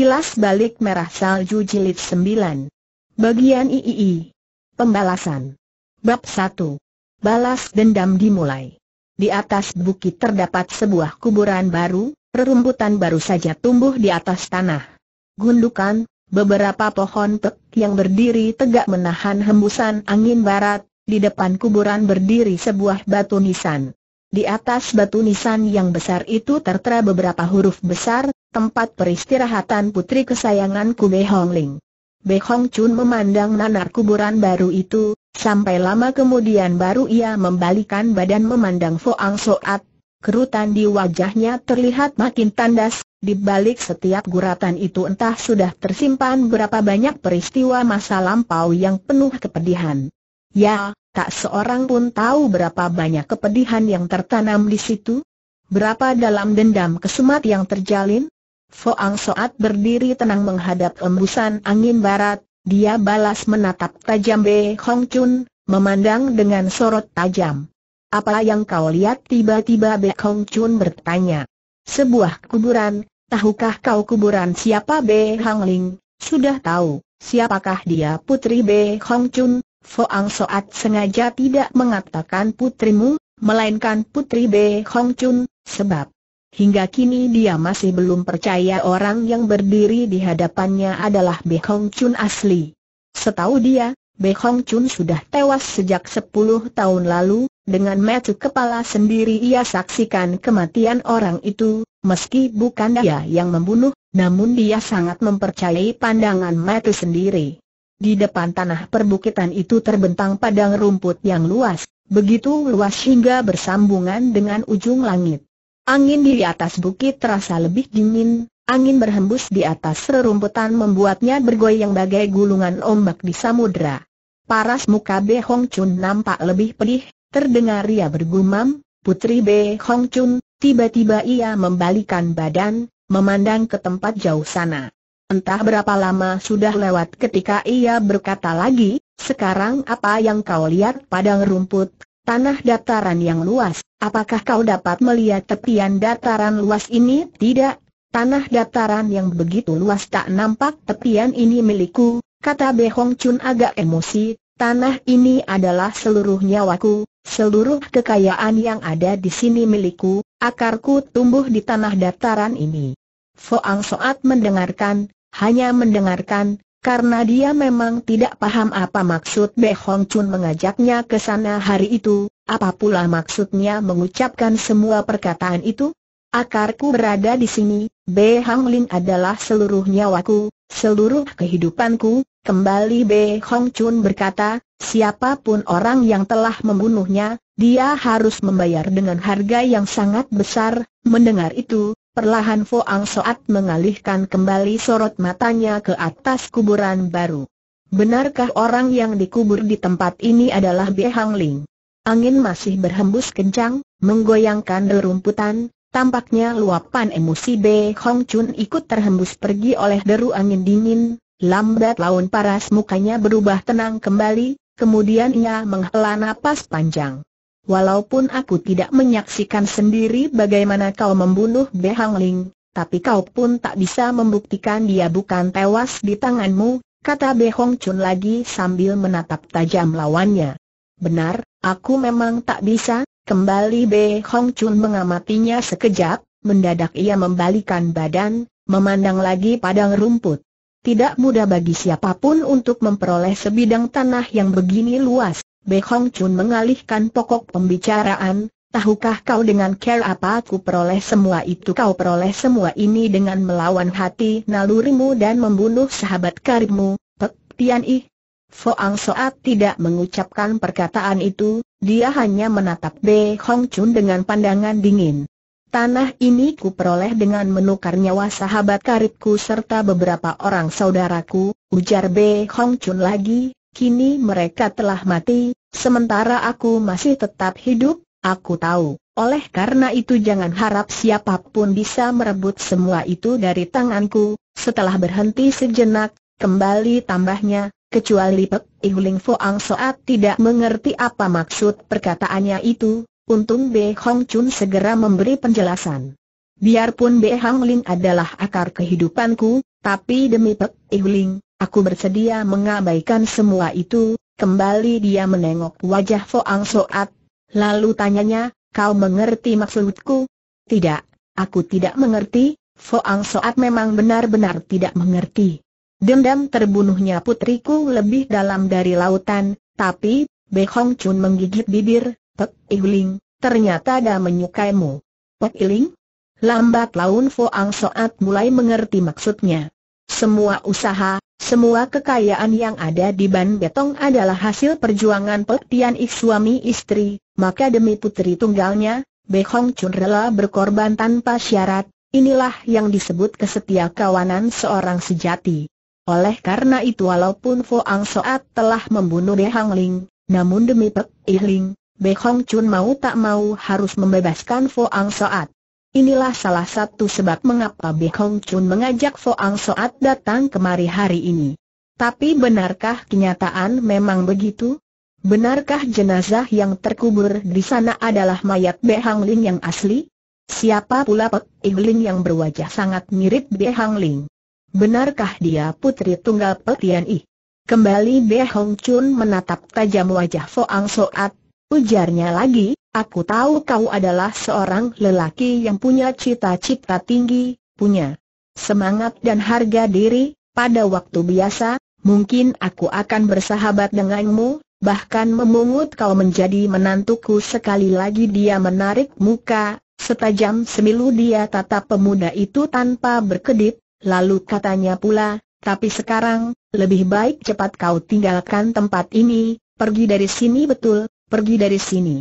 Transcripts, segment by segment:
Kilas balik merah salju jilid 9. Bagian III. Pembalasan. Bab 1. Balas dendam dimulai. Di atas bukit terdapat sebuah kuburan baru, rerumputan baru saja tumbuh di atas tanah. Gundukan, beberapa pohon pek yang berdiri tegak menahan hembusan angin barat, di depan kuburan berdiri sebuah batu nisan. Di atas batu nisan yang besar itu tertera beberapa huruf besar, tempat peristirahatan putri kesayangan Be Hongling. Ling. Be Hong Chun memandang nanar kuburan baru itu, sampai lama kemudian baru ia membalikan badan memandang Foang Soat. Kerutan di wajahnya terlihat makin tandas, di balik setiap guratan itu entah sudah tersimpan berapa banyak peristiwa masa lampau yang penuh kepedihan. Ya, Tak seorang pun tahu berapa banyak kepedihan yang tertanam di situ. Berapa dalam dendam kesumat yang terjalin? Foang Soat berdiri tenang menghadap embusan angin barat, dia balas menatap tajam Be Hong Chun, memandang dengan sorot tajam. Apa yang kau lihat tiba-tiba Be Hong Chun bertanya. Sebuah kuburan, tahukah kau kuburan siapa Be Hang Ling? Sudah tahu, siapakah dia putri Be Hong Chun? Foang Soat sengaja tidak mengatakan putrimu, melainkan putri B. Hong Chun, sebab hingga kini dia masih belum percaya orang yang berdiri di hadapannya adalah B. Hong Chun asli. Setahu dia, B. Hong Chun sudah tewas sejak 10 tahun lalu, dengan metu kepala sendiri ia saksikan kematian orang itu, meski bukan dia yang membunuh, namun dia sangat mempercayai pandangan metu sendiri. Di depan tanah perbukitan itu terbentang padang rumput yang luas, begitu luas hingga bersambungan dengan ujung langit. Angin di atas bukit terasa lebih dingin, angin berhembus di atas rerumputan membuatnya bergoyang bagai gulungan ombak di samudra. Paras muka Be Hong Chun nampak lebih pedih, terdengar ia bergumam, Putri Be Hong Chun, tiba-tiba ia membalikan badan, memandang ke tempat jauh sana. Entah berapa lama sudah lewat ketika ia berkata lagi, sekarang apa yang kau lihat padang rumput, tanah dataran yang luas, apakah kau dapat melihat tepian dataran luas ini? Tidak, tanah dataran yang begitu luas tak nampak tepian ini milikku, kata Behong Chun agak emosi, tanah ini adalah seluruh nyawaku, seluruh kekayaan yang ada di sini milikku, akarku tumbuh di tanah dataran ini. Foang Soat mendengarkan, hanya mendengarkan, karena dia memang tidak paham apa maksud Be Hong Chun mengajaknya ke sana hari itu, apa pula maksudnya mengucapkan semua perkataan itu. Akarku berada di sini, B. Hong Lin adalah seluruh nyawaku, seluruh kehidupanku, kembali B. Hong Chun berkata, siapapun orang yang telah membunuhnya, dia harus membayar dengan harga yang sangat besar, mendengar itu, Perlahan Fuang Soat mengalihkan kembali sorot matanya ke atas kuburan baru. Benarkah orang yang dikubur di tempat ini adalah Bie Hang Ling? Angin masih berhembus kencang, menggoyangkan rerumputan, tampaknya luapan emosi Bie Hong Chun ikut terhembus pergi oleh deru angin dingin, lambat laun paras mukanya berubah tenang kembali, kemudian ia menghela napas panjang. Walaupun aku tidak menyaksikan sendiri bagaimana kau membunuh Behang Ling, tapi kau pun tak bisa membuktikan dia bukan tewas di tanganmu, kata Behong Chun lagi sambil menatap tajam lawannya. Benar, aku memang tak bisa, kembali Behong Chun mengamatinya sekejap, mendadak ia membalikan badan, memandang lagi padang rumput. Tidak mudah bagi siapapun untuk memperoleh sebidang tanah yang begini luas. Behong Chun mengalihkan pokok pembicaraan, tahukah kau dengan care apa aku peroleh semua itu? Kau peroleh semua ini dengan melawan hati nalurimu dan membunuh sahabat karibmu, Pek Tian Ih. Foang Soat tidak mengucapkan perkataan itu, dia hanya menatap Be Hong Chun dengan pandangan dingin. Tanah ini ku peroleh dengan menukar nyawa sahabat karibku serta beberapa orang saudaraku, ujar Be Hong Chun lagi, Kini mereka telah mati, sementara aku masih tetap hidup, aku tahu. Oleh karena itu jangan harap siapapun bisa merebut semua itu dari tanganku. Setelah berhenti sejenak, kembali tambahnya, kecuali Pek Ihuling Foang Soat tidak mengerti apa maksud perkataannya itu, untung Be Hong Chun segera memberi penjelasan. Biarpun Be Hong Ling adalah akar kehidupanku, tapi demi Pek Ihuling, Aku bersedia mengabaikan semua itu, kembali dia menengok wajah Foang Soat, lalu tanyanya, kau mengerti maksudku? Tidak, aku tidak mengerti, Foang Soat memang benar-benar tidak mengerti. Dendam terbunuhnya putriku lebih dalam dari lautan, tapi, Be Hong Chun menggigit bibir, Pek Iling, ternyata ada menyukaimu. Pek Iling? Lambat laun Foang Soat mulai mengerti maksudnya. Semua usaha, semua kekayaan yang ada di Ban Betong adalah hasil perjuangan Pek Tian Ik suami istri, maka demi putri tunggalnya, Be Hong Chun rela berkorban tanpa syarat, inilah yang disebut kesetia kawanan seorang sejati. Oleh karena itu walaupun Fo Ang Soat telah membunuh Be Hang Ling, namun demi Pek Ih Ling, Be Hong Chun mau tak mau harus membebaskan Fo Ang Soat. Inilah salah satu sebab mengapa Bi Hong Chun mengajak Foang Soat datang kemari hari ini. Tapi benarkah kenyataan memang begitu? Benarkah jenazah yang terkubur di sana adalah mayat Behang Ling yang asli? Siapa pula Pek Igling yang berwajah sangat mirip Behang Ling? Benarkah dia putri tunggal Pek Tian I? Kembali Hong Chun menatap tajam wajah Foang Soat, ujarnya lagi, Aku tahu kau adalah seorang lelaki yang punya cita-cita tinggi, punya semangat dan harga diri, pada waktu biasa, mungkin aku akan bersahabat denganmu, bahkan memungut kau menjadi menantuku sekali lagi dia menarik muka, setajam semilu dia tatap pemuda itu tanpa berkedip, lalu katanya pula, tapi sekarang, lebih baik cepat kau tinggalkan tempat ini, pergi dari sini betul, pergi dari sini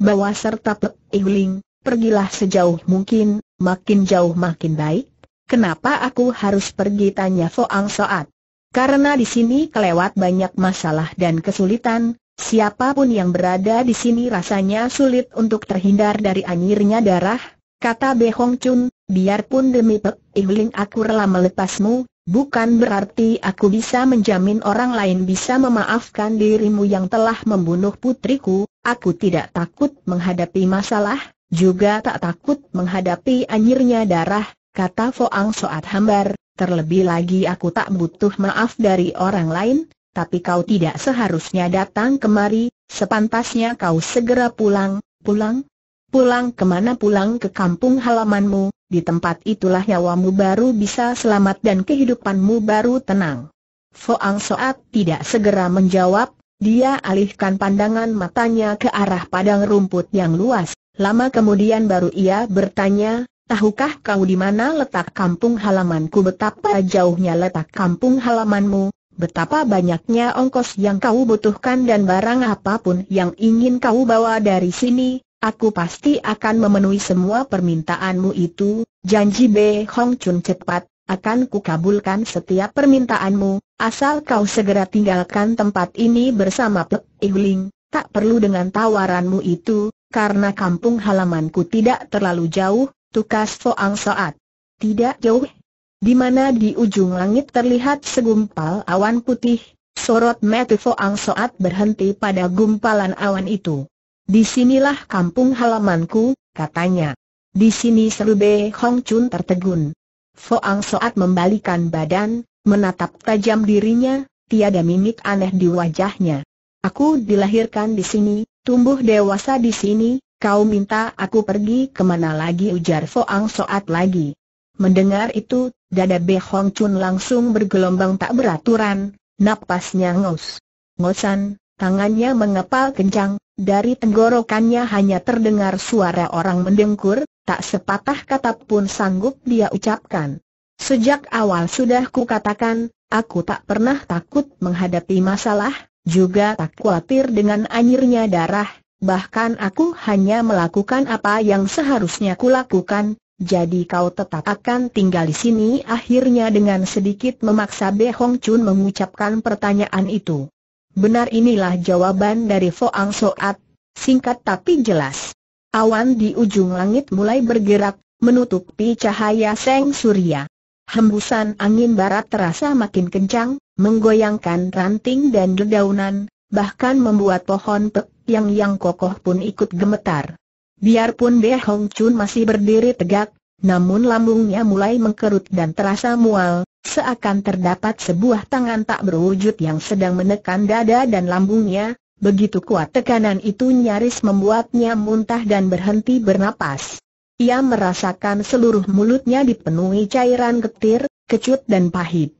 bawa serta Pek Iuling, pergilah sejauh mungkin, makin jauh makin baik. Kenapa aku harus pergi tanya Foang Soat? Karena di sini kelewat banyak masalah dan kesulitan, siapapun yang berada di sini rasanya sulit untuk terhindar dari anjirnya darah, kata Behong Chun, biarpun demi Pek Iuling aku rela melepasmu, Bukan berarti aku bisa menjamin orang lain bisa memaafkan dirimu yang telah membunuh putriku, aku tidak takut menghadapi masalah, juga tak takut menghadapi anjirnya darah, kata Foang Soat Hambar, terlebih lagi aku tak butuh maaf dari orang lain, tapi kau tidak seharusnya datang kemari, sepantasnya kau segera pulang, pulang, Pulang kemana pulang ke kampung halamanmu, di tempat itulah nyawamu baru bisa selamat dan kehidupanmu baru tenang. Foang Soat tidak segera menjawab, dia alihkan pandangan matanya ke arah padang rumput yang luas, lama kemudian baru ia bertanya, Tahukah kau di mana letak kampung halamanku? Betapa jauhnya letak kampung halamanmu, betapa banyaknya ongkos yang kau butuhkan dan barang apapun yang ingin kau bawa dari sini, Aku pasti akan memenuhi semua permintaanmu itu, janji Be Hong Chun cepat, akan kukabulkan setiap permintaanmu, asal kau segera tinggalkan tempat ini bersama Pek Ihling, tak perlu dengan tawaranmu itu, karena kampung halamanku tidak terlalu jauh, tukas Soang Soat. Tidak jauh. Di mana di ujung langit terlihat segumpal awan putih, sorot mata Soang Soat berhenti pada gumpalan awan itu. Di sinilah kampung halamanku, katanya. Di sini seru Be Hong Chun tertegun. Foang Soat membalikan badan, menatap tajam dirinya, tiada mimik aneh di wajahnya. Aku dilahirkan di sini, tumbuh dewasa di sini, kau minta aku pergi kemana lagi ujar Foang Soat lagi. Mendengar itu, dada Be Hong Chun langsung bergelombang tak beraturan, napasnya ngos. Ngosan, Tangannya mengepal kencang, dari tenggorokannya hanya terdengar suara orang mendengkur, tak sepatah kata pun sanggup dia ucapkan. Sejak awal sudah ku katakan, aku tak pernah takut menghadapi masalah, juga tak khawatir dengan anjirnya darah, bahkan aku hanya melakukan apa yang seharusnya kulakukan, jadi kau tetap akan tinggal di sini akhirnya dengan sedikit memaksa Be Hong Chun mengucapkan pertanyaan itu. Benar inilah jawaban dari Foang Soat, singkat tapi jelas. Awan di ujung langit mulai bergerak, menutupi cahaya seng surya. Hembusan angin barat terasa makin kencang, menggoyangkan ranting dan dedaunan, bahkan membuat pohon pek yang yang kokoh pun ikut gemetar. Biarpun Be Hong Chun masih berdiri tegak, namun lambungnya mulai mengkerut dan terasa mual, seakan terdapat sebuah tangan tak berwujud yang sedang menekan dada dan lambungnya, begitu kuat tekanan itu nyaris membuatnya muntah dan berhenti bernapas. Ia merasakan seluruh mulutnya dipenuhi cairan getir, kecut dan pahit.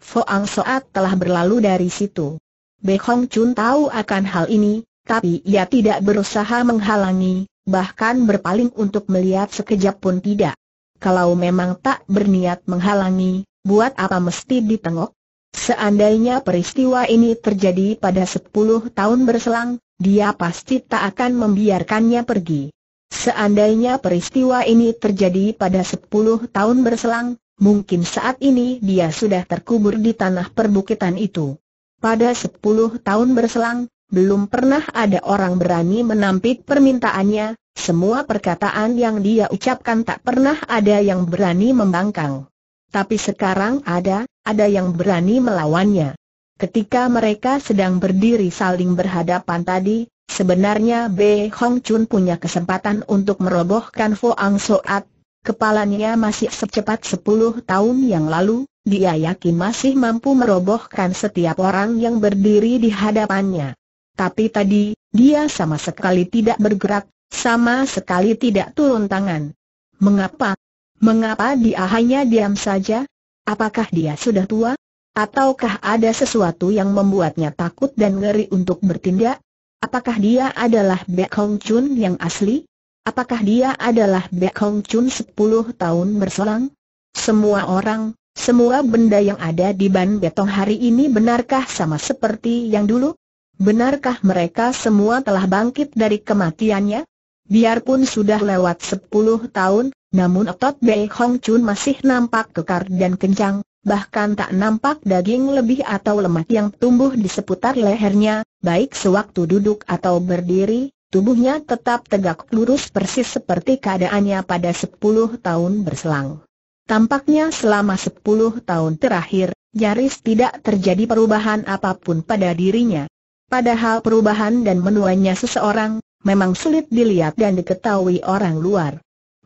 Foang Soat telah berlalu dari situ. Behong Chun tahu akan hal ini, tapi ia tidak berusaha menghalangi, bahkan berpaling untuk melihat sekejap pun tidak kalau memang tak berniat menghalangi, buat apa mesti ditengok? Seandainya peristiwa ini terjadi pada 10 tahun berselang, dia pasti tak akan membiarkannya pergi. Seandainya peristiwa ini terjadi pada 10 tahun berselang, mungkin saat ini dia sudah terkubur di tanah perbukitan itu. Pada 10 tahun berselang, belum pernah ada orang berani menampik permintaannya, semua perkataan yang dia ucapkan tak pernah ada yang berani membangkang. Tapi sekarang ada, ada yang berani melawannya. Ketika mereka sedang berdiri saling berhadapan tadi, sebenarnya Bei Hong Chun punya kesempatan untuk merobohkan Fuang Soat. Kepalanya masih secepat 10 tahun yang lalu, dia yakin masih mampu merobohkan setiap orang yang berdiri di hadapannya. Tapi tadi, dia sama sekali tidak bergerak, sama sekali tidak turun tangan. Mengapa? Mengapa dia hanya diam saja? Apakah dia sudah tua? Ataukah ada sesuatu yang membuatnya takut dan ngeri untuk bertindak? Apakah dia adalah Baek Hong Chun yang asli? Apakah dia adalah Baek Hong Chun 10 tahun berselang? Semua orang, semua benda yang ada di ban betong hari ini benarkah sama seperti yang dulu? Benarkah mereka semua telah bangkit dari kematiannya? Biarpun sudah lewat 10 tahun, namun otot Bei Hong Chun masih nampak kekar dan kencang, bahkan tak nampak daging lebih atau lemak yang tumbuh di seputar lehernya, baik sewaktu duduk atau berdiri, tubuhnya tetap tegak lurus persis seperti keadaannya pada 10 tahun berselang. Tampaknya selama 10 tahun terakhir, jaris tidak terjadi perubahan apapun pada dirinya. Padahal perubahan dan menuanya seseorang, memang sulit dilihat dan diketahui orang luar.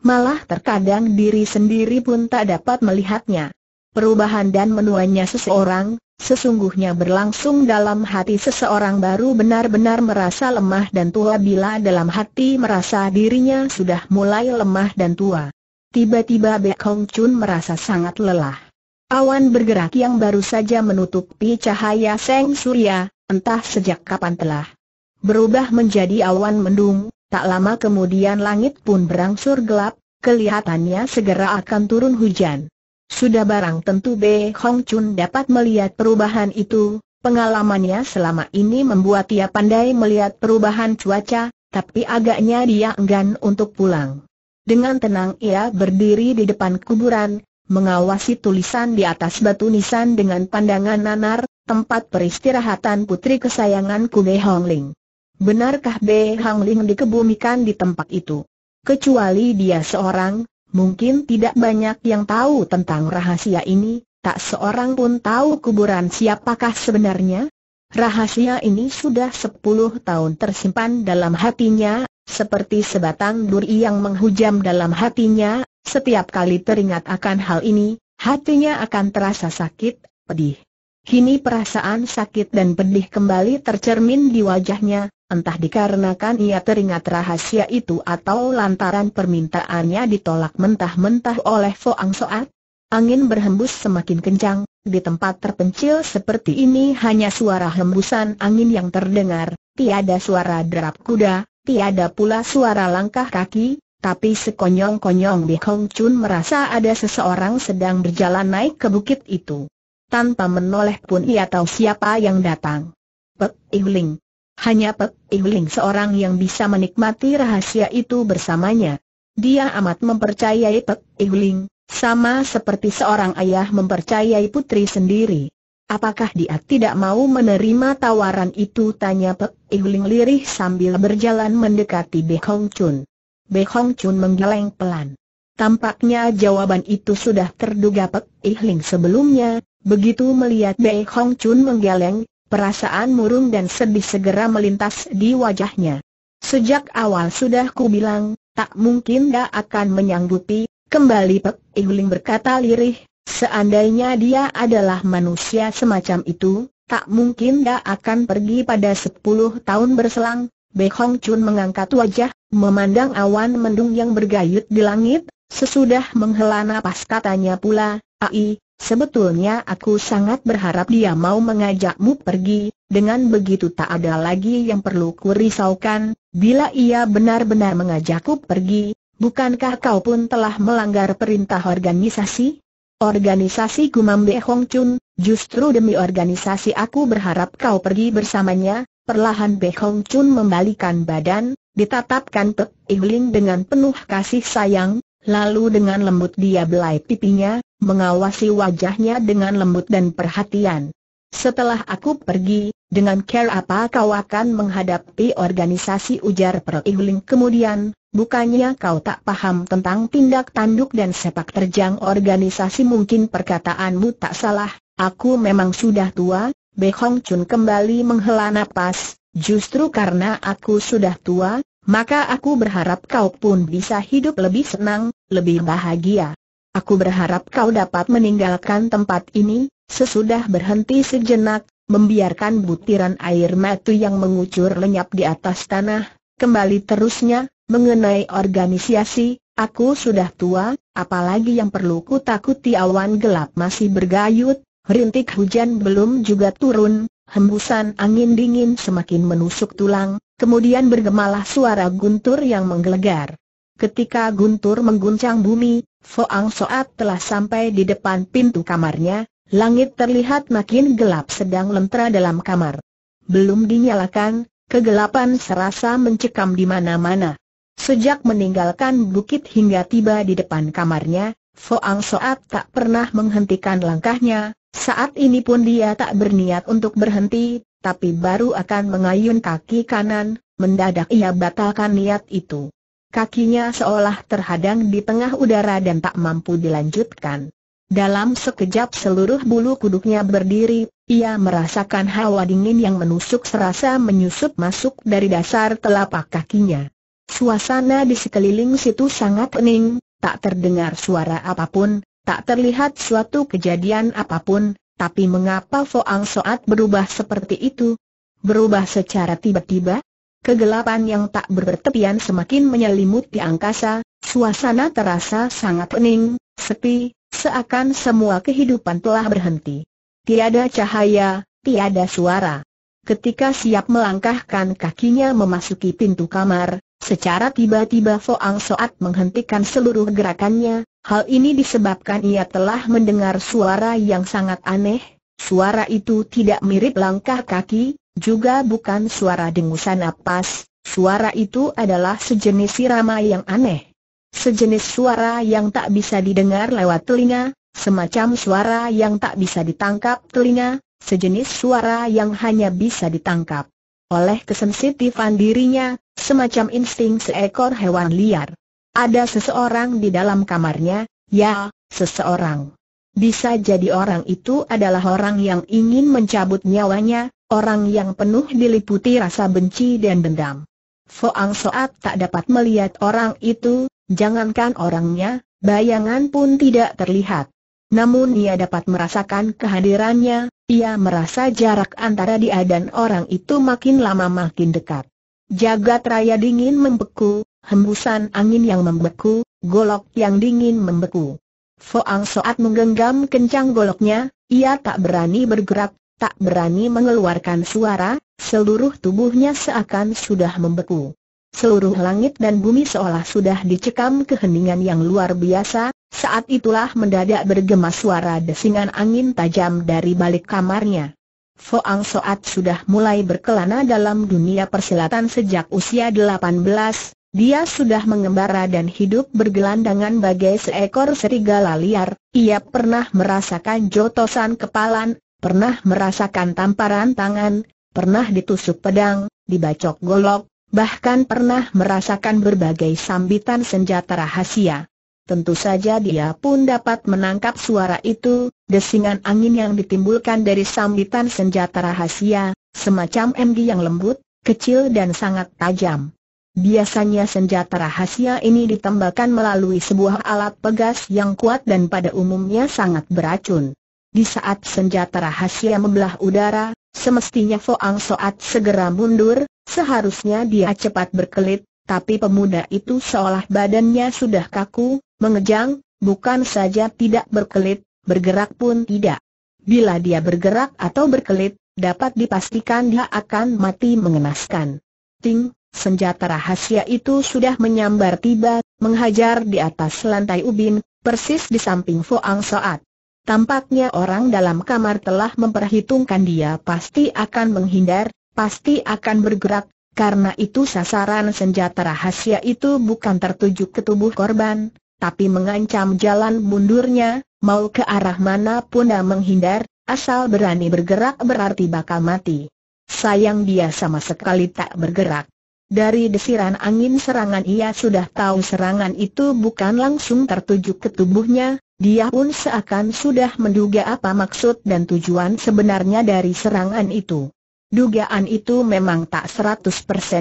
Malah terkadang diri sendiri pun tak dapat melihatnya. Perubahan dan menuanya seseorang, sesungguhnya berlangsung dalam hati seseorang baru benar-benar merasa lemah dan tua bila dalam hati merasa dirinya sudah mulai lemah dan tua. Tiba-tiba Bek Hong Chun merasa sangat lelah. Awan bergerak yang baru saja menutupi cahaya Seng Surya, entah sejak kapan telah berubah menjadi awan mendung, tak lama kemudian langit pun berangsur gelap, kelihatannya segera akan turun hujan. Sudah barang tentu Be Hong Chun dapat melihat perubahan itu, pengalamannya selama ini membuat ia pandai melihat perubahan cuaca, tapi agaknya dia enggan untuk pulang. Dengan tenang ia berdiri di depan kuburan, mengawasi tulisan di atas batu nisan dengan pandangan nanar, tempat peristirahatan putri kesayangan Kube Ling. Benarkah B. Hang Ling dikebumikan di tempat itu? Kecuali dia seorang, mungkin tidak banyak yang tahu tentang rahasia ini, tak seorang pun tahu kuburan siapakah sebenarnya. Rahasia ini sudah sepuluh tahun tersimpan dalam hatinya, seperti sebatang duri yang menghujam dalam hatinya, setiap kali teringat akan hal ini, hatinya akan terasa sakit, pedih. Kini perasaan sakit dan pedih kembali tercermin di wajahnya, entah dikarenakan ia teringat rahasia itu atau lantaran permintaannya ditolak mentah-mentah oleh Foang Soat. Angin berhembus semakin kencang, di tempat terpencil seperti ini hanya suara hembusan angin yang terdengar, tiada suara derap kuda, tiada pula suara langkah kaki, tapi sekonyong-konyong Bi Hong Chun merasa ada seseorang sedang berjalan naik ke bukit itu. Tanpa menoleh pun ia tahu siapa yang datang. Pek Ihling, hanya Pek Ihuling seorang yang bisa menikmati rahasia itu bersamanya. Dia amat mempercayai Pek Ihuling, sama seperti seorang ayah mempercayai putri sendiri. Apakah dia tidak mau menerima tawaran itu? Tanya Pek Ihuling lirih sambil berjalan mendekati Be Hong Chun. Be Hong Chun menggeleng pelan. Tampaknya jawaban itu sudah terduga Pek Ihuling sebelumnya. Begitu melihat Be Hong Chun menggeleng, Perasaan murung dan sedih segera melintas di wajahnya. Sejak awal sudah ku bilang, tak mungkin dia akan menyanggupi, kembali Pek Iguling berkata lirih, seandainya dia adalah manusia semacam itu, tak mungkin dia akan pergi pada sepuluh tahun berselang, Bei Hong Chun mengangkat wajah, memandang awan mendung yang bergayut di langit, sesudah menghela napas katanya pula, Ai, Sebetulnya aku sangat berharap dia mau mengajakmu pergi, dengan begitu tak ada lagi yang perlu kurisaukan, bila ia benar-benar mengajakku pergi, bukankah kau pun telah melanggar perintah organisasi? Organisasi Gumam Be Hong Chun, justru demi organisasi aku berharap kau pergi bersamanya, perlahan Be Hong Chun membalikan badan, ditatapkan Pek Ihling dengan penuh kasih sayang, lalu dengan lembut dia belai pipinya, mengawasi wajahnya dengan lembut dan perhatian. Setelah aku pergi, dengan care apa kau akan menghadapi organisasi ujar Pro Peroihling kemudian, bukannya kau tak paham tentang tindak tanduk dan sepak terjang organisasi mungkin perkataanmu tak salah, aku memang sudah tua, Behong Chun kembali menghela napas, justru karena aku sudah tua, maka aku berharap kau pun bisa hidup lebih senang, lebih bahagia. Aku berharap kau dapat meninggalkan tempat ini, sesudah berhenti sejenak, membiarkan butiran air matu yang mengucur lenyap di atas tanah, kembali terusnya, mengenai organisasi, aku sudah tua, apalagi yang perlu ku takuti awan gelap masih bergayut, rintik hujan belum juga turun, hembusan angin dingin semakin menusuk tulang, kemudian bergemalah suara guntur yang menggelegar. Ketika guntur mengguncang bumi, Foang Soat telah sampai di depan pintu kamarnya, langit terlihat makin gelap sedang lentera dalam kamar. Belum dinyalakan, kegelapan serasa mencekam di mana-mana. Sejak meninggalkan bukit hingga tiba di depan kamarnya, Foang Soat tak pernah menghentikan langkahnya, saat ini pun dia tak berniat untuk berhenti, tapi baru akan mengayun kaki kanan, mendadak ia batalkan niat itu kakinya seolah terhadang di tengah udara dan tak mampu dilanjutkan. Dalam sekejap seluruh bulu kuduknya berdiri, ia merasakan hawa dingin yang menusuk serasa menyusup masuk dari dasar telapak kakinya. Suasana di sekeliling situ sangat pening, tak terdengar suara apapun, tak terlihat suatu kejadian apapun, tapi mengapa Foang Soat berubah seperti itu? Berubah secara tiba-tiba? Kegelapan yang tak bertepian semakin menyelimuti angkasa, suasana terasa sangat pening, sepi, seakan semua kehidupan telah berhenti. Tiada cahaya, tiada suara. Ketika siap melangkahkan kakinya memasuki pintu kamar, secara tiba-tiba Foang Soat menghentikan seluruh gerakannya, hal ini disebabkan ia telah mendengar suara yang sangat aneh, suara itu tidak mirip langkah kaki, juga bukan suara dengusan napas, suara itu adalah sejenis sirama yang aneh. Sejenis suara yang tak bisa didengar lewat telinga, semacam suara yang tak bisa ditangkap telinga, sejenis suara yang hanya bisa ditangkap oleh kesensitifan dirinya, semacam insting seekor hewan liar. Ada seseorang di dalam kamarnya, ya, seseorang. Bisa jadi orang itu adalah orang yang ingin mencabut nyawanya, orang yang penuh diliputi rasa benci dan dendam. Foang Soat tak dapat melihat orang itu, jangankan orangnya, bayangan pun tidak terlihat. Namun ia dapat merasakan kehadirannya, ia merasa jarak antara dia dan orang itu makin lama makin dekat. Jagat raya dingin membeku, hembusan angin yang membeku, golok yang dingin membeku. Foang Soat menggenggam kencang goloknya, ia tak berani bergerak, tak berani mengeluarkan suara, seluruh tubuhnya seakan sudah membeku. Seluruh langit dan bumi seolah sudah dicekam keheningan yang luar biasa, saat itulah mendadak bergema suara desingan angin tajam dari balik kamarnya. Foang Soat sudah mulai berkelana dalam dunia persilatan sejak usia 18, dia sudah mengembara dan hidup bergelandangan bagai seekor serigala liar, ia pernah merasakan jotosan kepalan, pernah merasakan tamparan tangan, pernah ditusuk pedang, dibacok golok, bahkan pernah merasakan berbagai sambitan senjata rahasia. Tentu saja dia pun dapat menangkap suara itu, desingan angin yang ditimbulkan dari sambitan senjata rahasia, semacam MG yang lembut, kecil dan sangat tajam. Biasanya senjata rahasia ini ditembakkan melalui sebuah alat pegas yang kuat dan pada umumnya sangat beracun. Di saat senjata rahasia membelah udara, semestinya Foang Soat segera mundur, seharusnya dia cepat berkelit, tapi pemuda itu seolah badannya sudah kaku, mengejang, bukan saja tidak berkelit, bergerak pun tidak. Bila dia bergerak atau berkelit, dapat dipastikan dia akan mati mengenaskan. Ting, Senjata rahasia itu sudah menyambar tiba, menghajar di atas lantai ubin, persis di samping Fuang Soat. Tampaknya orang dalam kamar telah memperhitungkan dia pasti akan menghindar, pasti akan bergerak, karena itu sasaran senjata rahasia itu bukan tertuju ke tubuh korban, tapi mengancam jalan mundurnya, mau ke arah mana pun dan menghindar, asal berani bergerak berarti bakal mati. Sayang dia sama sekali tak bergerak. Dari desiran angin serangan ia sudah tahu serangan itu bukan langsung tertuju ke tubuhnya, dia pun seakan sudah menduga apa maksud dan tujuan sebenarnya dari serangan itu. Dugaan itu memang tak 100%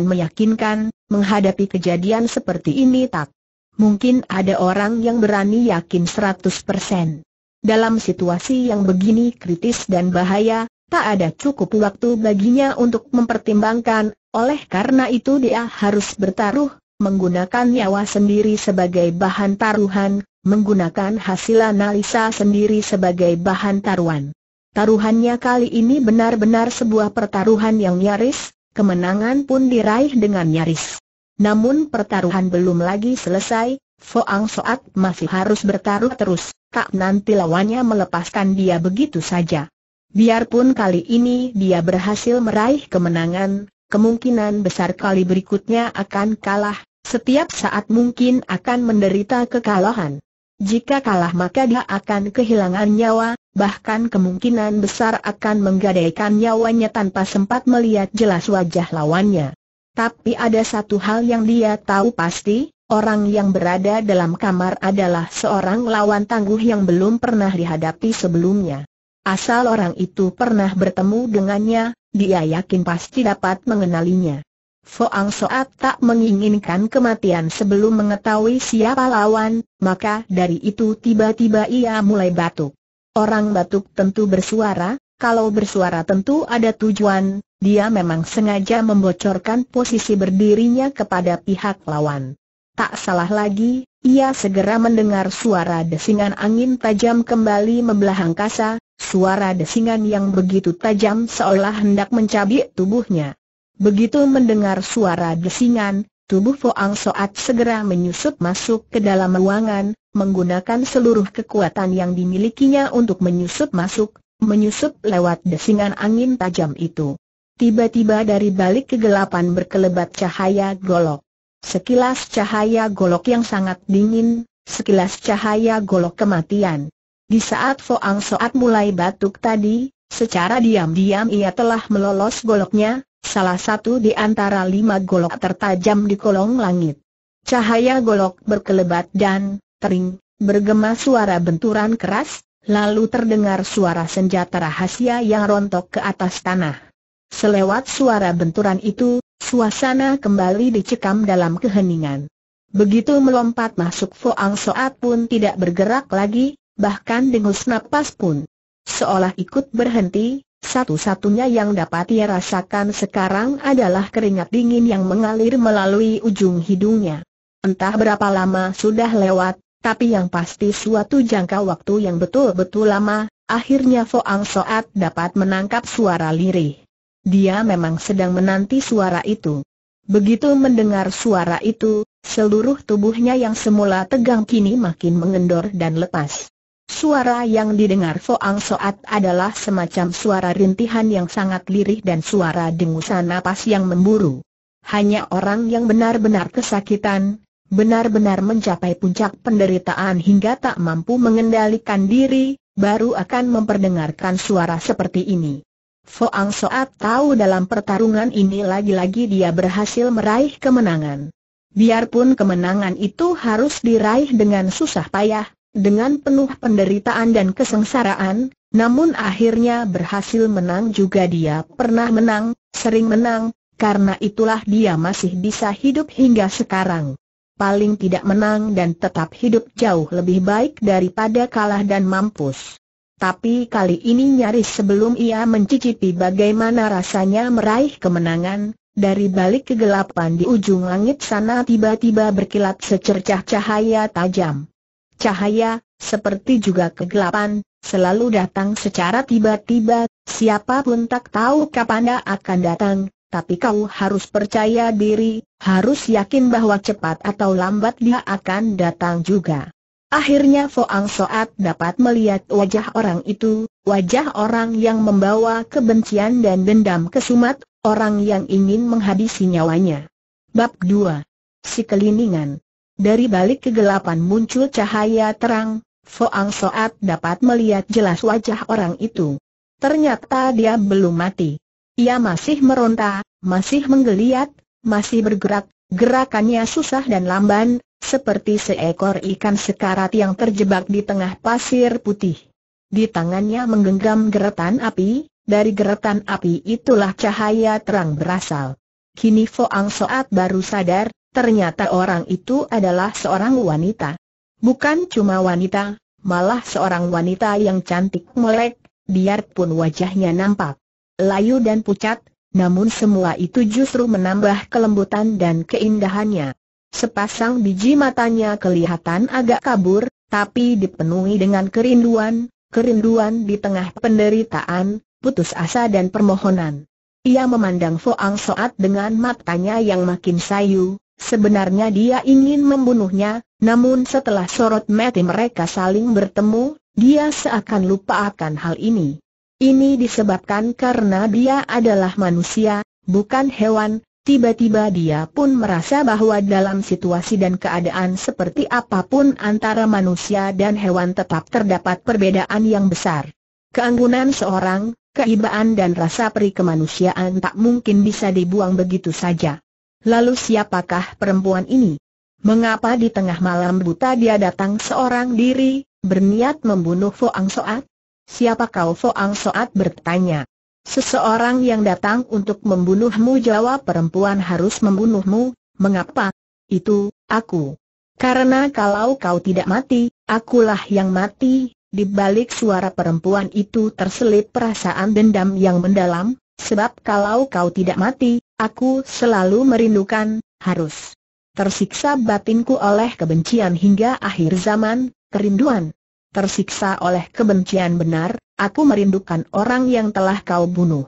meyakinkan, menghadapi kejadian seperti ini tak mungkin ada orang yang berani yakin 100%. Dalam situasi yang begini kritis dan bahaya, tak ada cukup waktu baginya untuk mempertimbangkan oleh karena itu dia harus bertaruh, menggunakan nyawa sendiri sebagai bahan taruhan, menggunakan hasil analisa sendiri sebagai bahan taruhan. Taruhannya kali ini benar-benar sebuah pertaruhan yang nyaris, kemenangan pun diraih dengan nyaris. Namun pertaruhan belum lagi selesai, Foang Soat masih harus bertaruh terus, tak nanti lawannya melepaskan dia begitu saja. Biarpun kali ini dia berhasil meraih kemenangan, kemungkinan besar kali berikutnya akan kalah, setiap saat mungkin akan menderita kekalahan. Jika kalah maka dia akan kehilangan nyawa, bahkan kemungkinan besar akan menggadaikan nyawanya tanpa sempat melihat jelas wajah lawannya. Tapi ada satu hal yang dia tahu pasti, orang yang berada dalam kamar adalah seorang lawan tangguh yang belum pernah dihadapi sebelumnya. Asal orang itu pernah bertemu dengannya, dia yakin pasti dapat mengenalinya. Foang Soat tak menginginkan kematian sebelum mengetahui siapa lawan, maka dari itu tiba-tiba ia mulai batuk. Orang batuk tentu bersuara, kalau bersuara tentu ada tujuan, dia memang sengaja membocorkan posisi berdirinya kepada pihak lawan. Tak salah lagi, ia segera mendengar suara desingan angin tajam kembali membelah angkasa, Suara desingan yang begitu tajam seolah hendak mencabik tubuhnya. Begitu mendengar suara desingan, tubuh Foang Soat segera menyusup masuk ke dalam ruangan, menggunakan seluruh kekuatan yang dimilikinya untuk menyusup masuk, menyusup lewat desingan angin tajam itu. Tiba-tiba dari balik kegelapan berkelebat cahaya golok. Sekilas cahaya golok yang sangat dingin, sekilas cahaya golok kematian. Di saat Foang Soat mulai batuk tadi, secara diam-diam ia telah melolos goloknya, salah satu di antara lima golok tertajam di kolong langit. Cahaya golok berkelebat dan, tering, bergema suara benturan keras, lalu terdengar suara senjata rahasia yang rontok ke atas tanah. Selewat suara benturan itu, suasana kembali dicekam dalam keheningan. Begitu melompat masuk Foang Soat pun tidak bergerak lagi, bahkan dengus napas pun seolah ikut berhenti, satu-satunya yang dapat ia rasakan sekarang adalah keringat dingin yang mengalir melalui ujung hidungnya. Entah berapa lama sudah lewat, tapi yang pasti suatu jangka waktu yang betul-betul lama, akhirnya Foang Soat dapat menangkap suara lirih. Dia memang sedang menanti suara itu. Begitu mendengar suara itu, seluruh tubuhnya yang semula tegang kini makin mengendor dan lepas. Suara yang didengar Soang Soat adalah semacam suara rintihan yang sangat lirih dan suara dengusan napas yang memburu. Hanya orang yang benar-benar kesakitan, benar-benar mencapai puncak penderitaan hingga tak mampu mengendalikan diri, baru akan memperdengarkan suara seperti ini. Foang Soat tahu dalam pertarungan ini lagi-lagi dia berhasil meraih kemenangan. Biarpun kemenangan itu harus diraih dengan susah payah, dengan penuh penderitaan dan kesengsaraan, namun akhirnya berhasil menang juga dia pernah menang, sering menang, karena itulah dia masih bisa hidup hingga sekarang. Paling tidak menang dan tetap hidup jauh lebih baik daripada kalah dan mampus. Tapi kali ini nyaris sebelum ia mencicipi bagaimana rasanya meraih kemenangan, dari balik kegelapan di ujung langit sana tiba-tiba berkilat secercah cahaya tajam. Cahaya, seperti juga kegelapan, selalu datang secara tiba-tiba, siapapun tak tahu kapan dia akan datang, tapi kau harus percaya diri, harus yakin bahwa cepat atau lambat dia akan datang juga. Akhirnya Foang Soat dapat melihat wajah orang itu, wajah orang yang membawa kebencian dan dendam ke Sumat, orang yang ingin menghabisi nyawanya. Bab 2. Si dari balik kegelapan muncul cahaya terang, Foang Soat dapat melihat jelas wajah orang itu. Ternyata dia belum mati. Ia masih meronta, masih menggeliat, masih bergerak, gerakannya susah dan lamban, seperti seekor ikan sekarat yang terjebak di tengah pasir putih. Di tangannya menggenggam geretan api, dari geretan api itulah cahaya terang berasal. Kini Foang Soat baru sadar, Ternyata orang itu adalah seorang wanita. Bukan cuma wanita, malah seorang wanita yang cantik melek, biarpun wajahnya nampak layu dan pucat, namun semua itu justru menambah kelembutan dan keindahannya. Sepasang biji matanya kelihatan agak kabur, tapi dipenuhi dengan kerinduan, kerinduan di tengah penderitaan, putus asa dan permohonan. Ia memandang Foang Soat dengan matanya yang makin sayu, Sebenarnya dia ingin membunuhnya, namun setelah sorot mati mereka saling bertemu, dia seakan lupa akan hal ini. Ini disebabkan karena dia adalah manusia, bukan hewan, tiba-tiba dia pun merasa bahwa dalam situasi dan keadaan seperti apapun antara manusia dan hewan tetap terdapat perbedaan yang besar. Keanggunan seorang, keibaan dan rasa peri tak mungkin bisa dibuang begitu saja. Lalu siapakah perempuan ini? Mengapa di tengah malam buta dia datang seorang diri, berniat membunuh Foang Soat? Siapa kau Foang Soat bertanya. Seseorang yang datang untuk membunuhmu jawab perempuan harus membunuhmu, mengapa? Itu, aku. Karena kalau kau tidak mati, akulah yang mati, di balik suara perempuan itu terselip perasaan dendam yang mendalam, Sebab kalau kau tidak mati, aku selalu merindukan, harus tersiksa batinku oleh kebencian hingga akhir zaman, kerinduan. Tersiksa oleh kebencian benar, aku merindukan orang yang telah kau bunuh.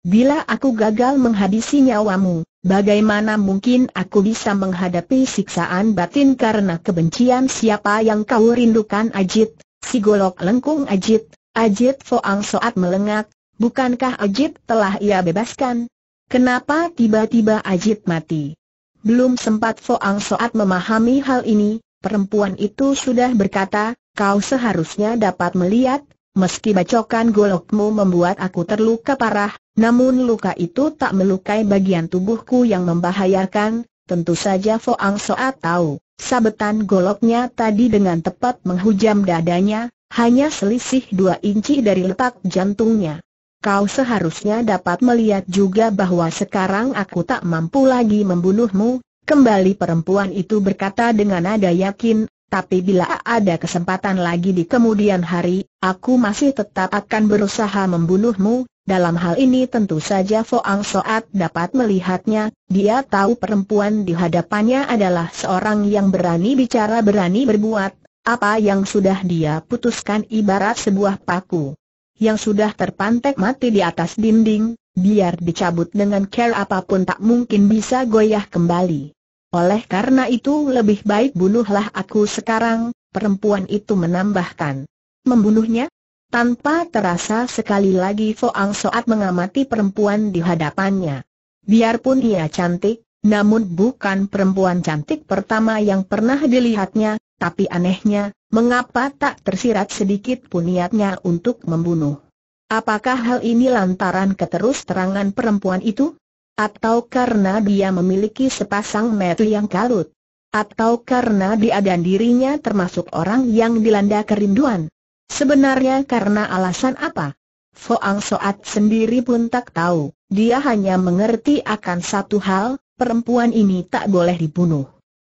Bila aku gagal menghabisi nyawamu, bagaimana mungkin aku bisa menghadapi siksaan batin karena kebencian siapa yang kau rindukan Ajit, si golok lengkung Ajit, Ajit Foang Soat melengak, Bukankah Ajit telah ia bebaskan? Kenapa tiba-tiba Ajit mati? Belum sempat Foang Soat memahami hal ini, perempuan itu sudah berkata, kau seharusnya dapat melihat, meski bacokan golokmu membuat aku terluka parah, namun luka itu tak melukai bagian tubuhku yang membahayakan, tentu saja Foang Soat tahu. Sabetan goloknya tadi dengan tepat menghujam dadanya, hanya selisih dua inci dari letak jantungnya. Kau seharusnya dapat melihat juga bahwa sekarang aku tak mampu lagi membunuhmu, kembali perempuan itu berkata dengan nada yakin, tapi bila ada kesempatan lagi di kemudian hari, aku masih tetap akan berusaha membunuhmu, dalam hal ini tentu saja Foang Soat dapat melihatnya, dia tahu perempuan di hadapannya adalah seorang yang berani bicara berani berbuat, apa yang sudah dia putuskan ibarat sebuah paku yang sudah terpantek mati di atas dinding, biar dicabut dengan care apapun tak mungkin bisa goyah kembali. Oleh karena itu lebih baik bunuhlah aku sekarang, perempuan itu menambahkan. Membunuhnya? Tanpa terasa sekali lagi Ang Soat mengamati perempuan di hadapannya. Biarpun ia cantik, namun bukan perempuan cantik pertama yang pernah dilihatnya, tapi anehnya, Mengapa tak tersirat sedikit pun niatnya untuk membunuh? Apakah hal ini lantaran keterus terangan perempuan itu? Atau karena dia memiliki sepasang metu yang kalut? Atau karena dia dan dirinya termasuk orang yang dilanda kerinduan? Sebenarnya karena alasan apa? Foang Soat sendiri pun tak tahu, dia hanya mengerti akan satu hal, perempuan ini tak boleh dibunuh.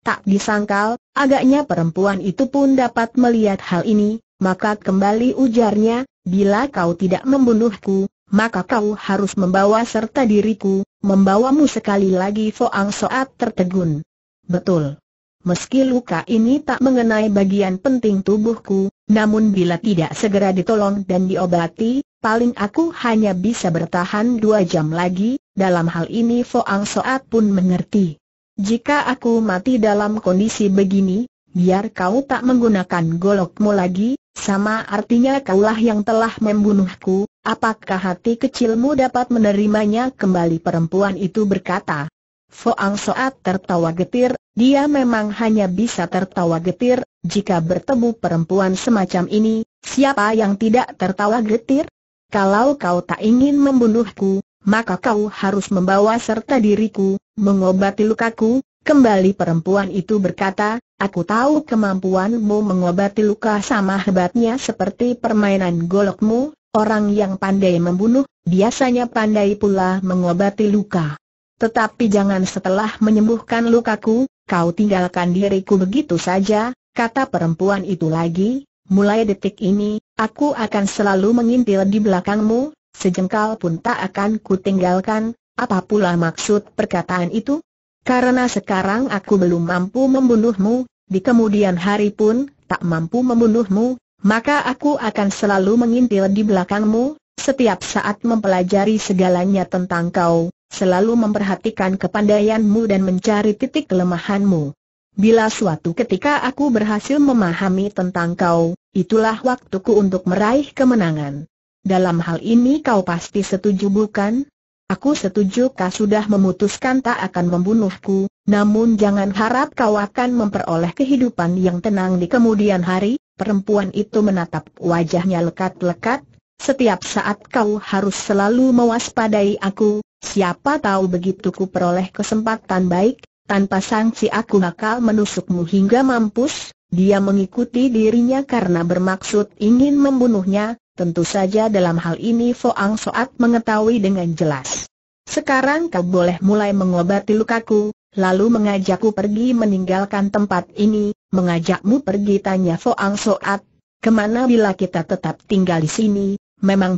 Tak disangkal, agaknya perempuan itu pun dapat melihat hal ini, maka kembali ujarnya, bila kau tidak membunuhku, maka kau harus membawa serta diriku, membawamu sekali lagi Foang Soat tertegun. Betul. Meski luka ini tak mengenai bagian penting tubuhku, namun bila tidak segera ditolong dan diobati, paling aku hanya bisa bertahan dua jam lagi, dalam hal ini Foang Soat pun mengerti jika aku mati dalam kondisi begini, biar kau tak menggunakan golokmu lagi, sama artinya kaulah yang telah membunuhku, apakah hati kecilmu dapat menerimanya kembali perempuan itu berkata. Foang Soat tertawa getir, dia memang hanya bisa tertawa getir, jika bertemu perempuan semacam ini, siapa yang tidak tertawa getir? Kalau kau tak ingin membunuhku, maka kau harus membawa serta diriku, mengobati lukaku. Kembali perempuan itu berkata, aku tahu kemampuanmu mengobati luka sama hebatnya seperti permainan golokmu, orang yang pandai membunuh, biasanya pandai pula mengobati luka. Tetapi jangan setelah menyembuhkan lukaku, kau tinggalkan diriku begitu saja, kata perempuan itu lagi, mulai detik ini, aku akan selalu mengintil di belakangmu, sejengkal pun tak akan kutinggalkan, apa pula maksud perkataan itu? Karena sekarang aku belum mampu membunuhmu, di kemudian hari pun tak mampu membunuhmu, maka aku akan selalu mengintil di belakangmu, setiap saat mempelajari segalanya tentang kau, selalu memperhatikan kepandaianmu dan mencari titik kelemahanmu. Bila suatu ketika aku berhasil memahami tentang kau, itulah waktuku untuk meraih kemenangan. Dalam hal ini kau pasti setuju bukan? Aku setuju kau sudah memutuskan tak akan membunuhku, namun jangan harap kau akan memperoleh kehidupan yang tenang di kemudian hari. Perempuan itu menatap wajahnya lekat-lekat. Setiap saat kau harus selalu mewaspadai aku, siapa tahu begitu ku peroleh kesempatan baik, tanpa sanksi aku nakal menusukmu hingga mampus, dia mengikuti dirinya karena bermaksud ingin membunuhnya, Tentu saja dalam hal ini Foang Soat mengetahui dengan jelas. Sekarang kau boleh mulai mengobati lukaku, lalu mengajakku pergi meninggalkan tempat ini, mengajakmu pergi tanya Foang Soat, kemana bila kita tetap tinggal di sini,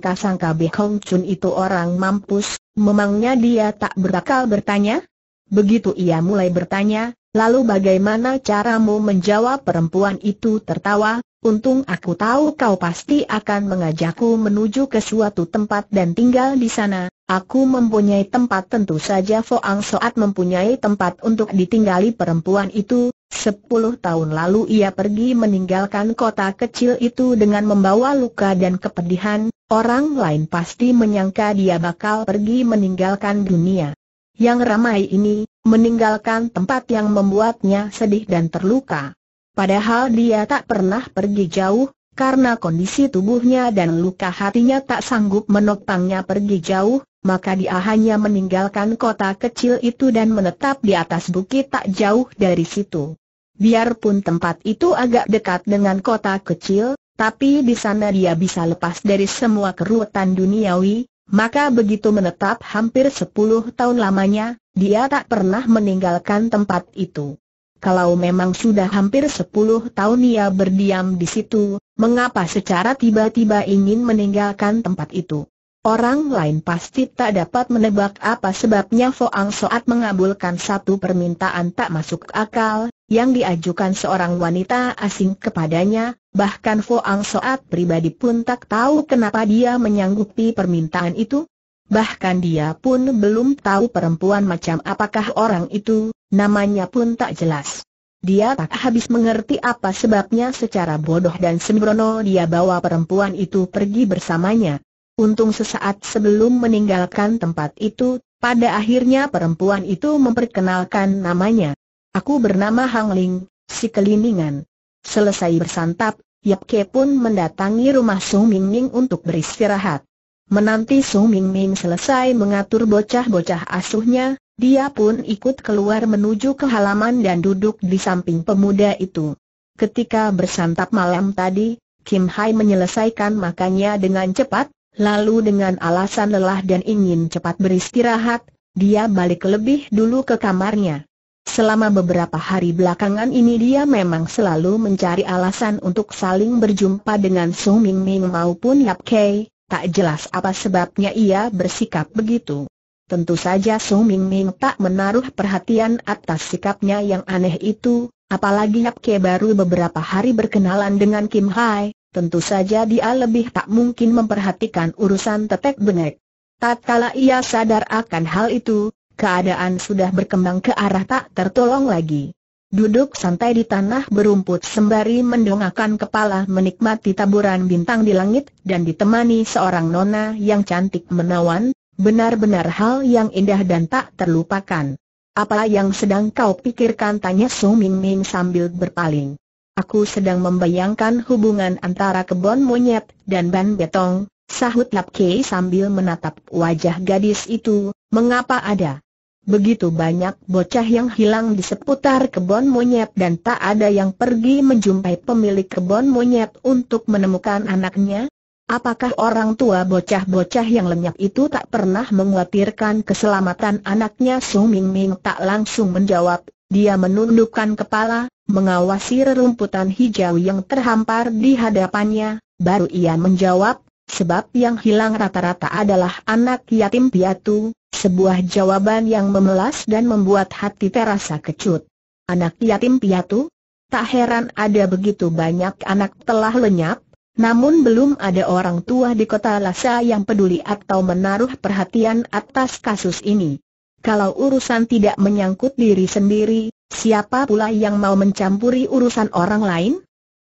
tak sangka Be Hong Chun itu orang mampus, memangnya dia tak berakal bertanya? Begitu ia mulai bertanya, lalu bagaimana caramu menjawab perempuan itu tertawa, Untung aku tahu kau pasti akan mengajakku menuju ke suatu tempat dan tinggal di sana. Aku mempunyai tempat tentu saja Foang Soat mempunyai tempat untuk ditinggali perempuan itu. Sepuluh tahun lalu ia pergi meninggalkan kota kecil itu dengan membawa luka dan kepedihan. Orang lain pasti menyangka dia bakal pergi meninggalkan dunia. Yang ramai ini, meninggalkan tempat yang membuatnya sedih dan terluka. Padahal dia tak pernah pergi jauh, karena kondisi tubuhnya dan luka hatinya tak sanggup menopangnya pergi jauh, maka dia hanya meninggalkan kota kecil itu dan menetap di atas bukit tak jauh dari situ. Biarpun tempat itu agak dekat dengan kota kecil, tapi di sana dia bisa lepas dari semua kerutan duniawi, maka begitu menetap hampir sepuluh tahun lamanya, dia tak pernah meninggalkan tempat itu. Kalau memang sudah hampir 10 tahun ia berdiam di situ, mengapa secara tiba-tiba ingin meninggalkan tempat itu? Orang lain pasti tak dapat menebak apa sebabnya Foang Soat mengabulkan satu permintaan tak masuk akal, yang diajukan seorang wanita asing kepadanya, bahkan Foang Soat pribadi pun tak tahu kenapa dia menyanggupi permintaan itu. Bahkan dia pun belum tahu perempuan macam apakah orang itu, Namanya pun tak jelas. Dia tak habis mengerti apa sebabnya secara bodoh dan sembrono dia bawa perempuan itu pergi bersamanya. Untung sesaat sebelum meninggalkan tempat itu, pada akhirnya perempuan itu memperkenalkan namanya. Aku bernama Hang Ling, si keliningan. Selesai bersantap, Yap Ke pun mendatangi rumah Su Ming Ming untuk beristirahat. Menanti Su Ming Ming selesai mengatur bocah-bocah asuhnya, dia pun ikut keluar menuju ke halaman dan duduk di samping pemuda itu. Ketika bersantap malam tadi, Kim Hai menyelesaikan makannya dengan cepat, lalu dengan alasan lelah dan ingin cepat beristirahat, dia balik lebih dulu ke kamarnya. Selama beberapa hari belakangan ini dia memang selalu mencari alasan untuk saling berjumpa dengan Su Ming Ming maupun Yap Kei, tak jelas apa sebabnya ia bersikap begitu. Tentu saja Su Ming Ming tak menaruh perhatian atas sikapnya yang aneh itu, apalagi Yap Ke baru beberapa hari berkenalan dengan Kim Hai, tentu saja dia lebih tak mungkin memperhatikan urusan tetek bengek. Tatkala ia sadar akan hal itu, keadaan sudah berkembang ke arah tak tertolong lagi. Duduk santai di tanah berumput sembari mendongakkan kepala menikmati taburan bintang di langit dan ditemani seorang nona yang cantik menawan, Benar-benar hal yang indah dan tak terlupakan. Apa yang sedang kau pikirkan tanya Su Ming Ming sambil berpaling. Aku sedang membayangkan hubungan antara kebon monyet dan ban betong, sahut Lap Kei sambil menatap wajah gadis itu, mengapa ada? Begitu banyak bocah yang hilang di seputar kebon monyet dan tak ada yang pergi menjumpai pemilik kebon monyet untuk menemukan anaknya, Apakah orang tua bocah-bocah yang lenyap itu tak pernah menguatirkan keselamatan anaknya Su Ming Ming tak langsung menjawab, dia menundukkan kepala, mengawasi rerumputan hijau yang terhampar di hadapannya, baru ia menjawab, sebab yang hilang rata-rata adalah anak yatim piatu, sebuah jawaban yang memelas dan membuat hati terasa kecut. Anak yatim piatu? Tak heran ada begitu banyak anak telah lenyap, namun belum ada orang tua di kota Lhasa yang peduli atau menaruh perhatian atas kasus ini. Kalau urusan tidak menyangkut diri sendiri, siapa pula yang mau mencampuri urusan orang lain?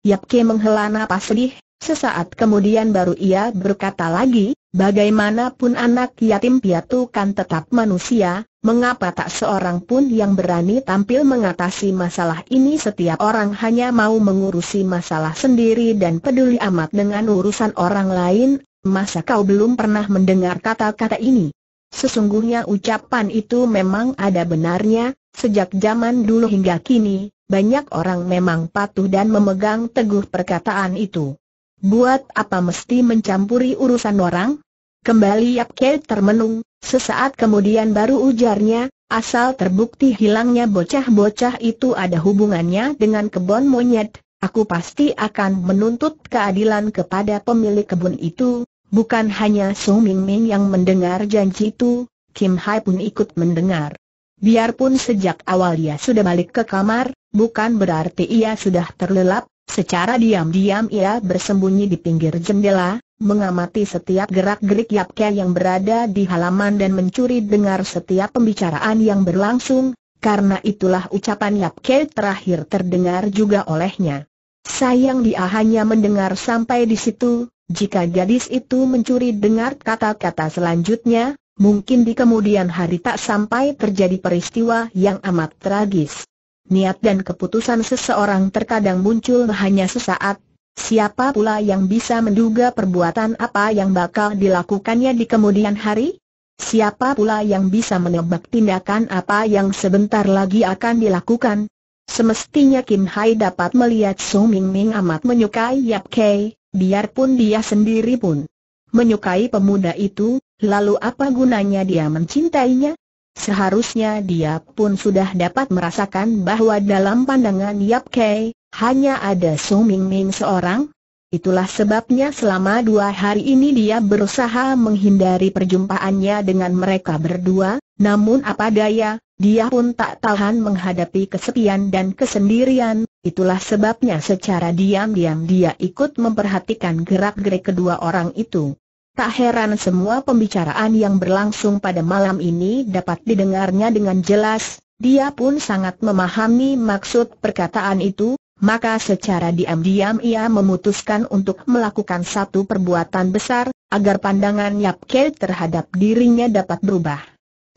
Yapke menghela napas sedih, Sesaat kemudian baru ia berkata lagi, bagaimanapun anak yatim piatu kan tetap manusia, mengapa tak seorang pun yang berani tampil mengatasi masalah ini setiap orang hanya mau mengurusi masalah sendiri dan peduli amat dengan urusan orang lain, masa kau belum pernah mendengar kata-kata ini? Sesungguhnya ucapan itu memang ada benarnya, sejak zaman dulu hingga kini, banyak orang memang patuh dan memegang teguh perkataan itu buat apa mesti mencampuri urusan orang? Kembali Yap Ke termenung, sesaat kemudian baru ujarnya, asal terbukti hilangnya bocah-bocah itu ada hubungannya dengan kebun monyet, aku pasti akan menuntut keadilan kepada pemilik kebun itu, bukan hanya Su Ming Ming yang mendengar janji itu, Kim Hai pun ikut mendengar. Biarpun sejak awal ia sudah balik ke kamar, bukan berarti ia sudah terlelap, Secara diam-diam ia bersembunyi di pinggir jendela, mengamati setiap gerak-gerik Yapke yang berada di halaman dan mencuri dengar setiap pembicaraan yang berlangsung, karena itulah ucapan Yapke terakhir terdengar juga olehnya. Sayang dia hanya mendengar sampai di situ, jika gadis itu mencuri dengar kata-kata selanjutnya, mungkin di kemudian hari tak sampai terjadi peristiwa yang amat tragis niat dan keputusan seseorang terkadang muncul hanya sesaat. Siapa pula yang bisa menduga perbuatan apa yang bakal dilakukannya di kemudian hari? Siapa pula yang bisa menebak tindakan apa yang sebentar lagi akan dilakukan? Semestinya Kim Hai dapat melihat So Ming Ming amat menyukai Yap Kei, biarpun dia sendiri pun menyukai pemuda itu, lalu apa gunanya dia mencintainya? Seharusnya dia pun sudah dapat merasakan bahwa dalam pandangan Yap Kei, hanya ada Su Ming Ming seorang. Itulah sebabnya selama dua hari ini dia berusaha menghindari perjumpaannya dengan mereka berdua, namun apa daya, dia pun tak tahan menghadapi kesepian dan kesendirian, itulah sebabnya secara diam-diam dia ikut memperhatikan gerak-gerik kedua orang itu. Tak heran semua pembicaraan yang berlangsung pada malam ini dapat didengarnya dengan jelas, dia pun sangat memahami maksud perkataan itu, maka secara diam-diam ia memutuskan untuk melakukan satu perbuatan besar, agar pandangan Yap Kei terhadap dirinya dapat berubah.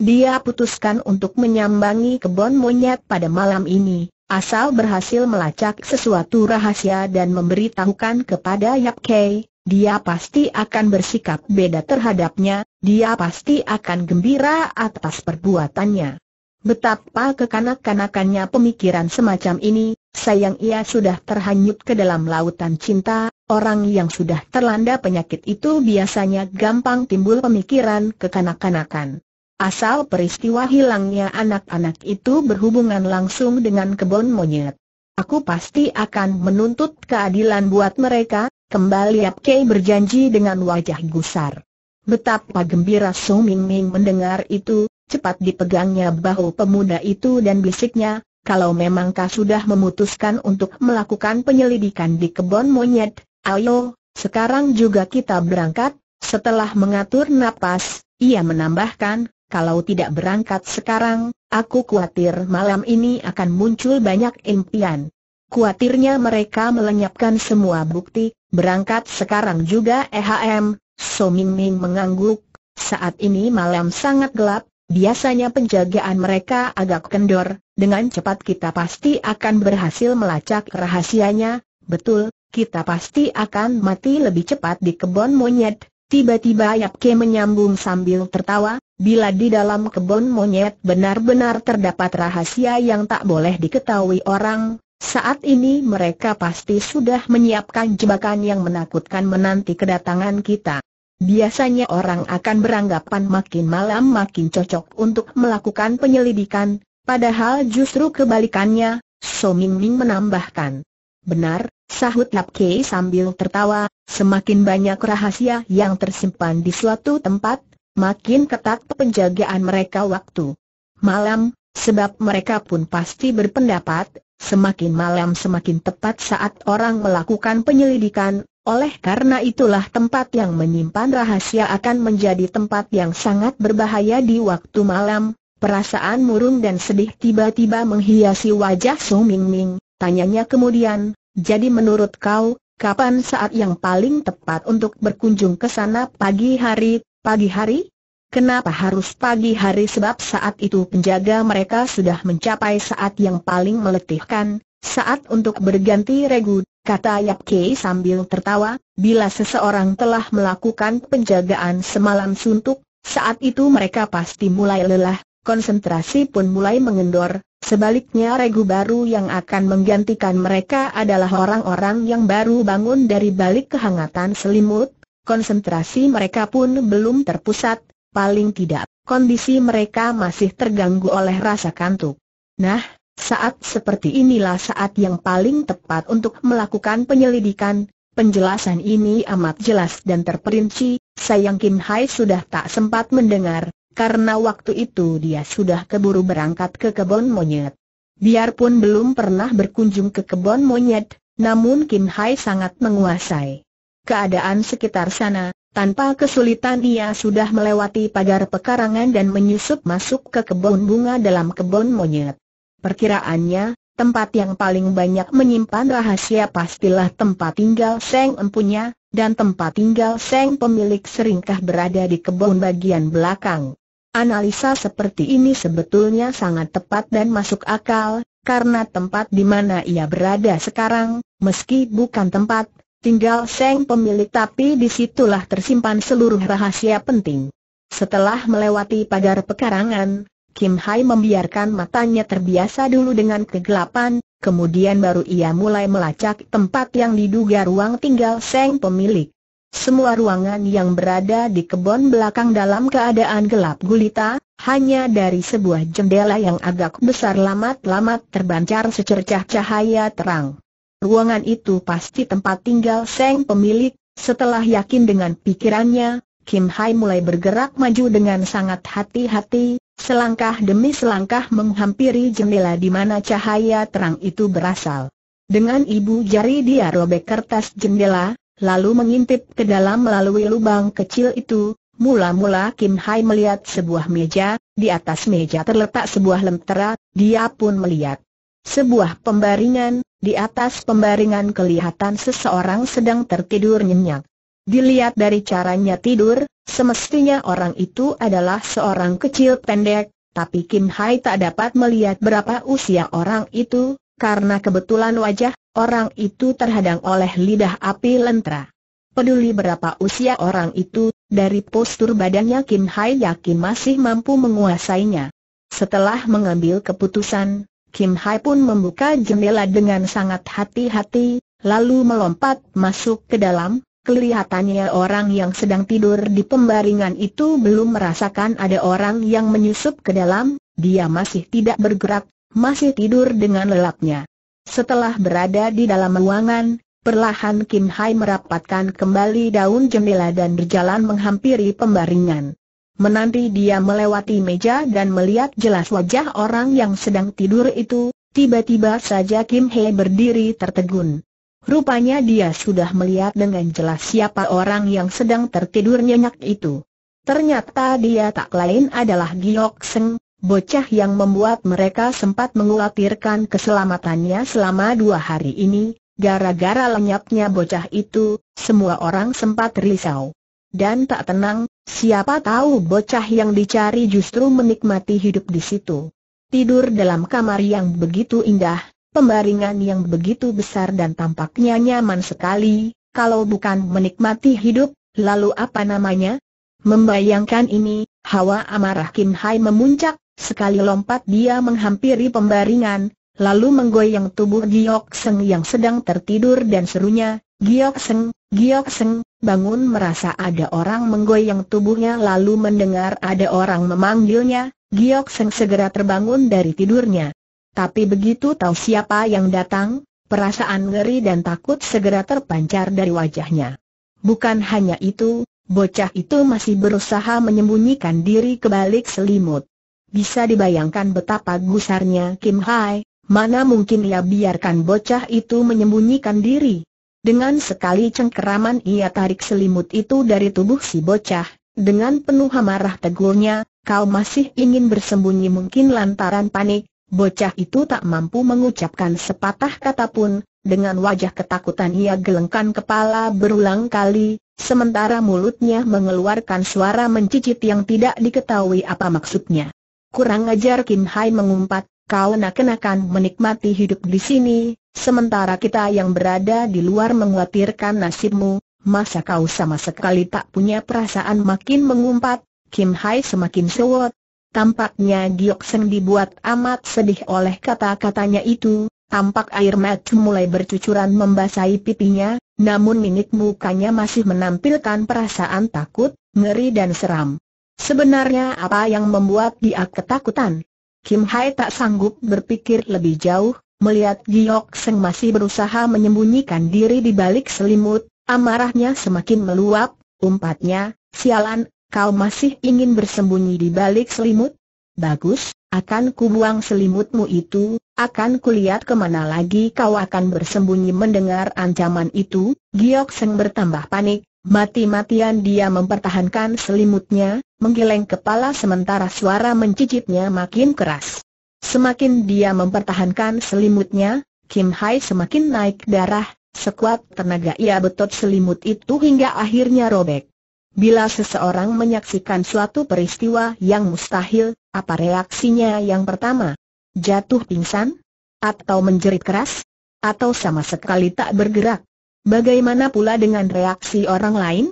Dia putuskan untuk menyambangi kebun monyet pada malam ini, asal berhasil melacak sesuatu rahasia dan memberitahukan kepada Yap Kei, dia pasti akan bersikap beda terhadapnya, dia pasti akan gembira atas perbuatannya. Betapa kekanak-kanakannya pemikiran semacam ini, sayang ia sudah terhanyut ke dalam lautan cinta, orang yang sudah terlanda penyakit itu biasanya gampang timbul pemikiran kekanak-kanakan. Asal peristiwa hilangnya anak-anak itu berhubungan langsung dengan kebun monyet. Aku pasti akan menuntut keadilan buat mereka, Kembali Yap Kei berjanji dengan wajah gusar. Betapa gembira Song Ming Ming mendengar itu, cepat dipegangnya bahu pemuda itu dan bisiknya, kalau memang kau sudah memutuskan untuk melakukan penyelidikan di kebun monyet, ayo, sekarang juga kita berangkat, setelah mengatur napas, ia menambahkan, kalau tidak berangkat sekarang, aku khawatir malam ini akan muncul banyak impian. Kuatirnya mereka melenyapkan semua bukti, Berangkat sekarang juga EHM, So Ming Ming mengangguk, saat ini malam sangat gelap, biasanya penjagaan mereka agak kendor, dengan cepat kita pasti akan berhasil melacak rahasianya, betul, kita pasti akan mati lebih cepat di kebun monyet. Tiba-tiba Yap Ke menyambung sambil tertawa, bila di dalam kebun monyet benar-benar terdapat rahasia yang tak boleh diketahui orang, saat ini mereka pasti sudah menyiapkan jebakan yang menakutkan menanti kedatangan kita. Biasanya orang akan beranggapan makin malam makin cocok untuk melakukan penyelidikan, padahal justru kebalikannya, So Ming Ming menambahkan. Benar, sahut Lap Kei sambil tertawa, semakin banyak rahasia yang tersimpan di suatu tempat, makin ketat penjagaan mereka waktu malam, sebab mereka pun pasti berpendapat, Semakin malam semakin tepat saat orang melakukan penyelidikan, oleh karena itulah tempat yang menyimpan rahasia akan menjadi tempat yang sangat berbahaya di waktu malam. Perasaan murung dan sedih tiba-tiba menghiasi wajah Su Ming Ming, tanyanya kemudian, jadi menurut kau, kapan saat yang paling tepat untuk berkunjung ke sana pagi hari, pagi hari? Kenapa harus pagi hari sebab saat itu penjaga mereka sudah mencapai saat yang paling meletihkan, saat untuk berganti regu, kata Yap Kei sambil tertawa, bila seseorang telah melakukan penjagaan semalam suntuk, saat itu mereka pasti mulai lelah, konsentrasi pun mulai mengendor, sebaliknya regu baru yang akan menggantikan mereka adalah orang-orang yang baru bangun dari balik kehangatan selimut, konsentrasi mereka pun belum terpusat, paling tidak, kondisi mereka masih terganggu oleh rasa kantuk. Nah, saat seperti inilah saat yang paling tepat untuk melakukan penyelidikan, penjelasan ini amat jelas dan terperinci, sayang Kim Hai sudah tak sempat mendengar, karena waktu itu dia sudah keburu berangkat ke kebun monyet. Biarpun belum pernah berkunjung ke kebun monyet, namun Kim Hai sangat menguasai keadaan sekitar sana, tanpa kesulitan ia sudah melewati pagar pekarangan dan menyusup masuk ke kebun bunga dalam kebun monyet. Perkiraannya, tempat yang paling banyak menyimpan rahasia pastilah tempat tinggal Seng empunya, dan tempat tinggal Seng pemilik seringkah berada di kebun bagian belakang. Analisa seperti ini sebetulnya sangat tepat dan masuk akal, karena tempat di mana ia berada sekarang, meski bukan tempat tinggal Seng pemilik tapi disitulah tersimpan seluruh rahasia penting. Setelah melewati pagar pekarangan, Kim Hai membiarkan matanya terbiasa dulu dengan kegelapan, kemudian baru ia mulai melacak tempat yang diduga ruang tinggal Seng pemilik. Semua ruangan yang berada di kebun belakang dalam keadaan gelap gulita, hanya dari sebuah jendela yang agak besar lamat-lamat terbancar secercah cahaya terang ruangan itu pasti tempat tinggal Seng pemilik, setelah yakin dengan pikirannya, Kim Hai mulai bergerak maju dengan sangat hati-hati, selangkah demi selangkah menghampiri jendela di mana cahaya terang itu berasal. Dengan ibu jari dia robek kertas jendela, lalu mengintip ke dalam melalui lubang kecil itu, Mula-mula Kim Hai melihat sebuah meja, di atas meja terletak sebuah lentera, dia pun melihat. Sebuah pembaringan, di atas pembaringan kelihatan seseorang sedang tertidur nyenyak. Dilihat dari caranya tidur, semestinya orang itu adalah seorang kecil pendek, tapi Kim Hai tak dapat melihat berapa usia orang itu, karena kebetulan wajah orang itu terhadang oleh lidah api lentera. Peduli berapa usia orang itu, dari postur badannya Kim Hai yakin masih mampu menguasainya. Setelah mengambil keputusan, Kim Hai pun membuka jendela dengan sangat hati-hati, lalu melompat masuk ke dalam. Kelihatannya orang yang sedang tidur di pembaringan itu belum merasakan ada orang yang menyusup ke dalam, dia masih tidak bergerak, masih tidur dengan lelapnya. Setelah berada di dalam ruangan, perlahan Kim Hai merapatkan kembali daun jendela dan berjalan menghampiri pembaringan. Menanti dia melewati meja dan melihat jelas wajah orang yang sedang tidur itu, tiba-tiba saja Kim He berdiri tertegun. Rupanya dia sudah melihat dengan jelas siapa orang yang sedang tertidur nyenyak itu. Ternyata dia tak lain adalah Giok Seng, bocah yang membuat mereka sempat mengkhawatirkan keselamatannya selama dua hari ini, gara-gara lenyapnya bocah itu, semua orang sempat risau. Dan tak tenang, Siapa tahu bocah yang dicari justru menikmati hidup di situ. Tidur dalam kamar yang begitu indah, pembaringan yang begitu besar dan tampaknya nyaman sekali, kalau bukan menikmati hidup, lalu apa namanya? Membayangkan ini, hawa amarah Kim Hai memuncak, sekali lompat dia menghampiri pembaringan, lalu menggoyang tubuh Giok Seng yang sedang tertidur dan serunya, Giok Seng, Giok Seng, bangun merasa ada orang menggoyang tubuhnya lalu mendengar ada orang memanggilnya, Giok Seng segera terbangun dari tidurnya. Tapi begitu tahu siapa yang datang, perasaan ngeri dan takut segera terpancar dari wajahnya. Bukan hanya itu, bocah itu masih berusaha menyembunyikan diri ke balik selimut. Bisa dibayangkan betapa gusarnya Kim Hai, mana mungkin ia biarkan bocah itu menyembunyikan diri. Dengan sekali cengkeraman ia tarik selimut itu dari tubuh si bocah, dengan penuh amarah tegurnya, kau masih ingin bersembunyi mungkin lantaran panik, bocah itu tak mampu mengucapkan sepatah kata pun, dengan wajah ketakutan ia gelengkan kepala berulang kali, sementara mulutnya mengeluarkan suara mencicit yang tidak diketahui apa maksudnya. Kurang ajar Kim Hai mengumpat, kau nak-kenakan menikmati hidup di sini, Sementara kita yang berada di luar mengkhawatirkan nasibmu, masa kau sama sekali tak punya perasaan makin mengumpat, Kim Hai semakin sewot. Tampaknya Giok Seng dibuat amat sedih oleh kata-katanya itu, tampak air mata mulai bercucuran membasahi pipinya, namun mimik mukanya masih menampilkan perasaan takut, ngeri dan seram. Sebenarnya apa yang membuat dia ketakutan? Kim Hai tak sanggup berpikir lebih jauh, Melihat Giok Seng masih berusaha menyembunyikan diri di balik selimut, amarahnya semakin meluap, umpatnya, sialan, kau masih ingin bersembunyi di balik selimut? Bagus, akan kubuang selimutmu itu, akan kulihat kemana lagi kau akan bersembunyi mendengar ancaman itu, Giok Seng bertambah panik, mati-matian dia mempertahankan selimutnya, menggeleng kepala sementara suara mencicitnya makin keras. Semakin dia mempertahankan selimutnya, Kim Hai semakin naik darah, sekuat tenaga ia betot selimut itu hingga akhirnya robek. Bila seseorang menyaksikan suatu peristiwa yang mustahil, apa reaksinya yang pertama? Jatuh pingsan? Atau menjerit keras? Atau sama sekali tak bergerak? Bagaimana pula dengan reaksi orang lain?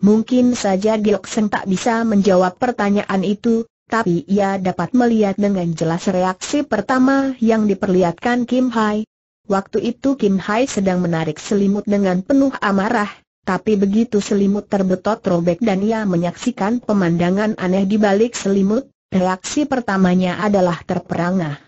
Mungkin saja Giok tak bisa menjawab pertanyaan itu, tapi ia dapat melihat dengan jelas reaksi pertama yang diperlihatkan Kim Hai. Waktu itu Kim Hai sedang menarik selimut dengan penuh amarah, tapi begitu selimut terbetot robek dan ia menyaksikan pemandangan aneh di balik selimut, reaksi pertamanya adalah terperangah.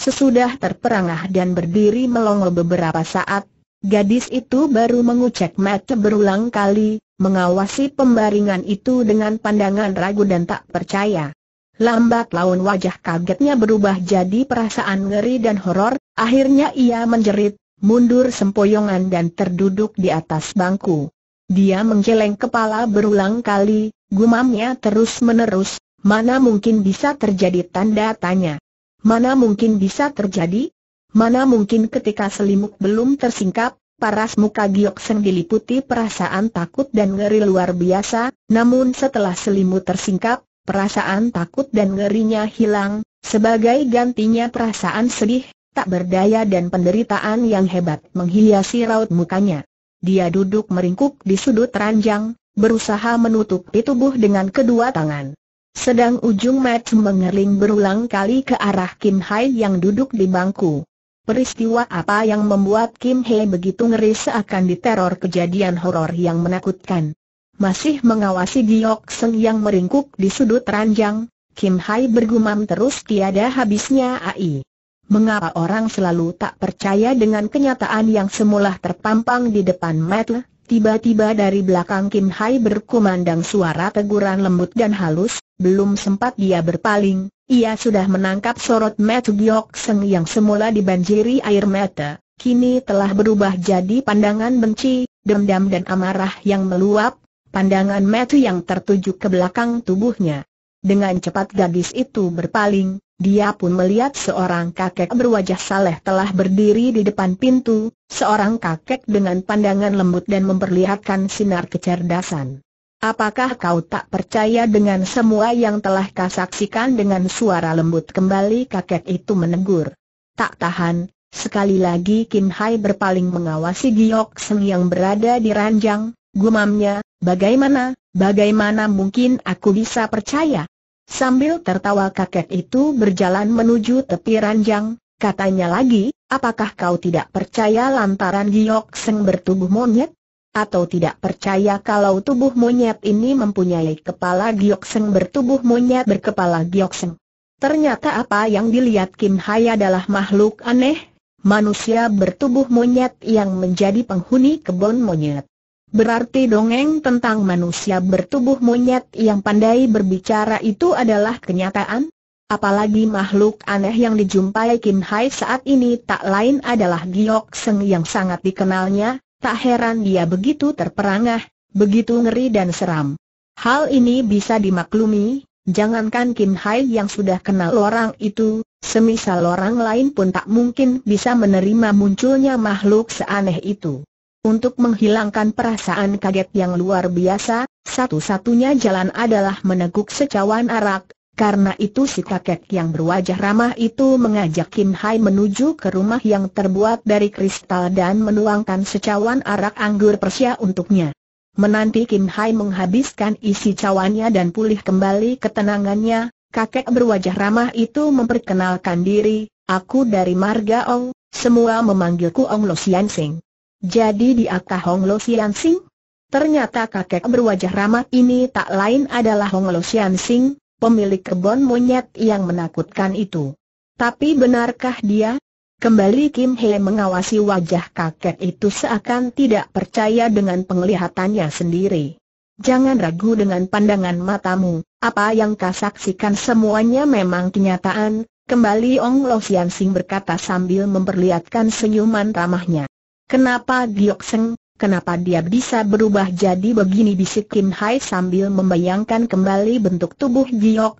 Sesudah terperangah dan berdiri melongo beberapa saat, gadis itu baru mengucek mata berulang kali, mengawasi pembaringan itu dengan pandangan ragu dan tak percaya. Lambat laun wajah kagetnya berubah jadi perasaan ngeri dan horor, akhirnya ia menjerit, mundur sempoyongan dan terduduk di atas bangku. Dia menggeleng kepala berulang kali, gumamnya terus-menerus, mana mungkin bisa terjadi tanda tanya. Mana mungkin bisa terjadi? Mana mungkin ketika selimut belum tersingkap, paras muka Giok Seng diliputi perasaan takut dan ngeri luar biasa, namun setelah selimut tersingkap, perasaan takut dan ngerinya hilang, sebagai gantinya perasaan sedih, tak berdaya dan penderitaan yang hebat menghiasi raut mukanya. Dia duduk meringkuk di sudut ranjang, berusaha menutupi tubuh dengan kedua tangan. Sedang ujung match mengerling berulang kali ke arah Kim Hai yang duduk di bangku. Peristiwa apa yang membuat Kim Hye begitu ngeri seakan diteror kejadian horor yang menakutkan masih mengawasi Giok Seng yang meringkuk di sudut ranjang, Kim Hai bergumam terus tiada habisnya AI. Mengapa orang selalu tak percaya dengan kenyataan yang semula terpampang di depan mata? Tiba-tiba dari belakang Kim Hai berkumandang suara teguran lembut dan halus, belum sempat dia berpaling, ia sudah menangkap sorot mata Giok Seng yang semula dibanjiri air mata, kini telah berubah jadi pandangan benci, dendam dan amarah yang meluap, pandangan Matthew yang tertuju ke belakang tubuhnya. Dengan cepat gadis itu berpaling, dia pun melihat seorang kakek berwajah saleh telah berdiri di depan pintu, seorang kakek dengan pandangan lembut dan memperlihatkan sinar kecerdasan. Apakah kau tak percaya dengan semua yang telah kau saksikan dengan suara lembut kembali kakek itu menegur. Tak tahan, sekali lagi Kim Hai berpaling mengawasi Giok Seng yang berada di ranjang, Gumamnya, bagaimana, bagaimana mungkin aku bisa percaya? Sambil tertawa kakek itu berjalan menuju tepi ranjang, katanya lagi, apakah kau tidak percaya lantaran Giok Seng bertubuh monyet? Atau tidak percaya kalau tubuh monyet ini mempunyai kepala Giok Seng bertubuh monyet berkepala Giok Seng? Ternyata apa yang dilihat Kim Hai adalah makhluk aneh, manusia bertubuh monyet yang menjadi penghuni kebun monyet. Berarti dongeng tentang manusia bertubuh monyet yang pandai berbicara itu adalah kenyataan? Apalagi makhluk aneh yang dijumpai Kim Hai saat ini tak lain adalah Giok Seng yang sangat dikenalnya, tak heran dia begitu terperangah, begitu ngeri dan seram. Hal ini bisa dimaklumi, jangankan Kim Hai yang sudah kenal orang itu, semisal orang lain pun tak mungkin bisa menerima munculnya makhluk seaneh itu. Untuk menghilangkan perasaan kaget yang luar biasa, satu-satunya jalan adalah meneguk secawan arak, karena itu si kakek yang berwajah ramah itu mengajak Kim Hai menuju ke rumah yang terbuat dari kristal dan menuangkan secawan arak anggur Persia untuknya. Menanti Kim Hai menghabiskan isi cawannya dan pulih kembali ketenangannya, kakek berwajah ramah itu memperkenalkan diri, aku dari Marga Ong, semua memanggilku Ong Lo Sing. Jadi diakah Hong Lo Sian Sing? Ternyata kakek berwajah ramah ini tak lain adalah Hong Lo Sian Sing, pemilik kebun monyet yang menakutkan itu. Tapi benarkah dia? Kembali Kim He mengawasi wajah kakek itu seakan tidak percaya dengan penglihatannya sendiri. Jangan ragu dengan pandangan matamu, apa yang kau saksikan semuanya memang kenyataan, kembali Ong Lo Sian Sing berkata sambil memperlihatkan senyuman ramahnya. Kenapa Seng, kenapa dia bisa berubah jadi begini bisik Kim Hai sambil membayangkan kembali bentuk tubuh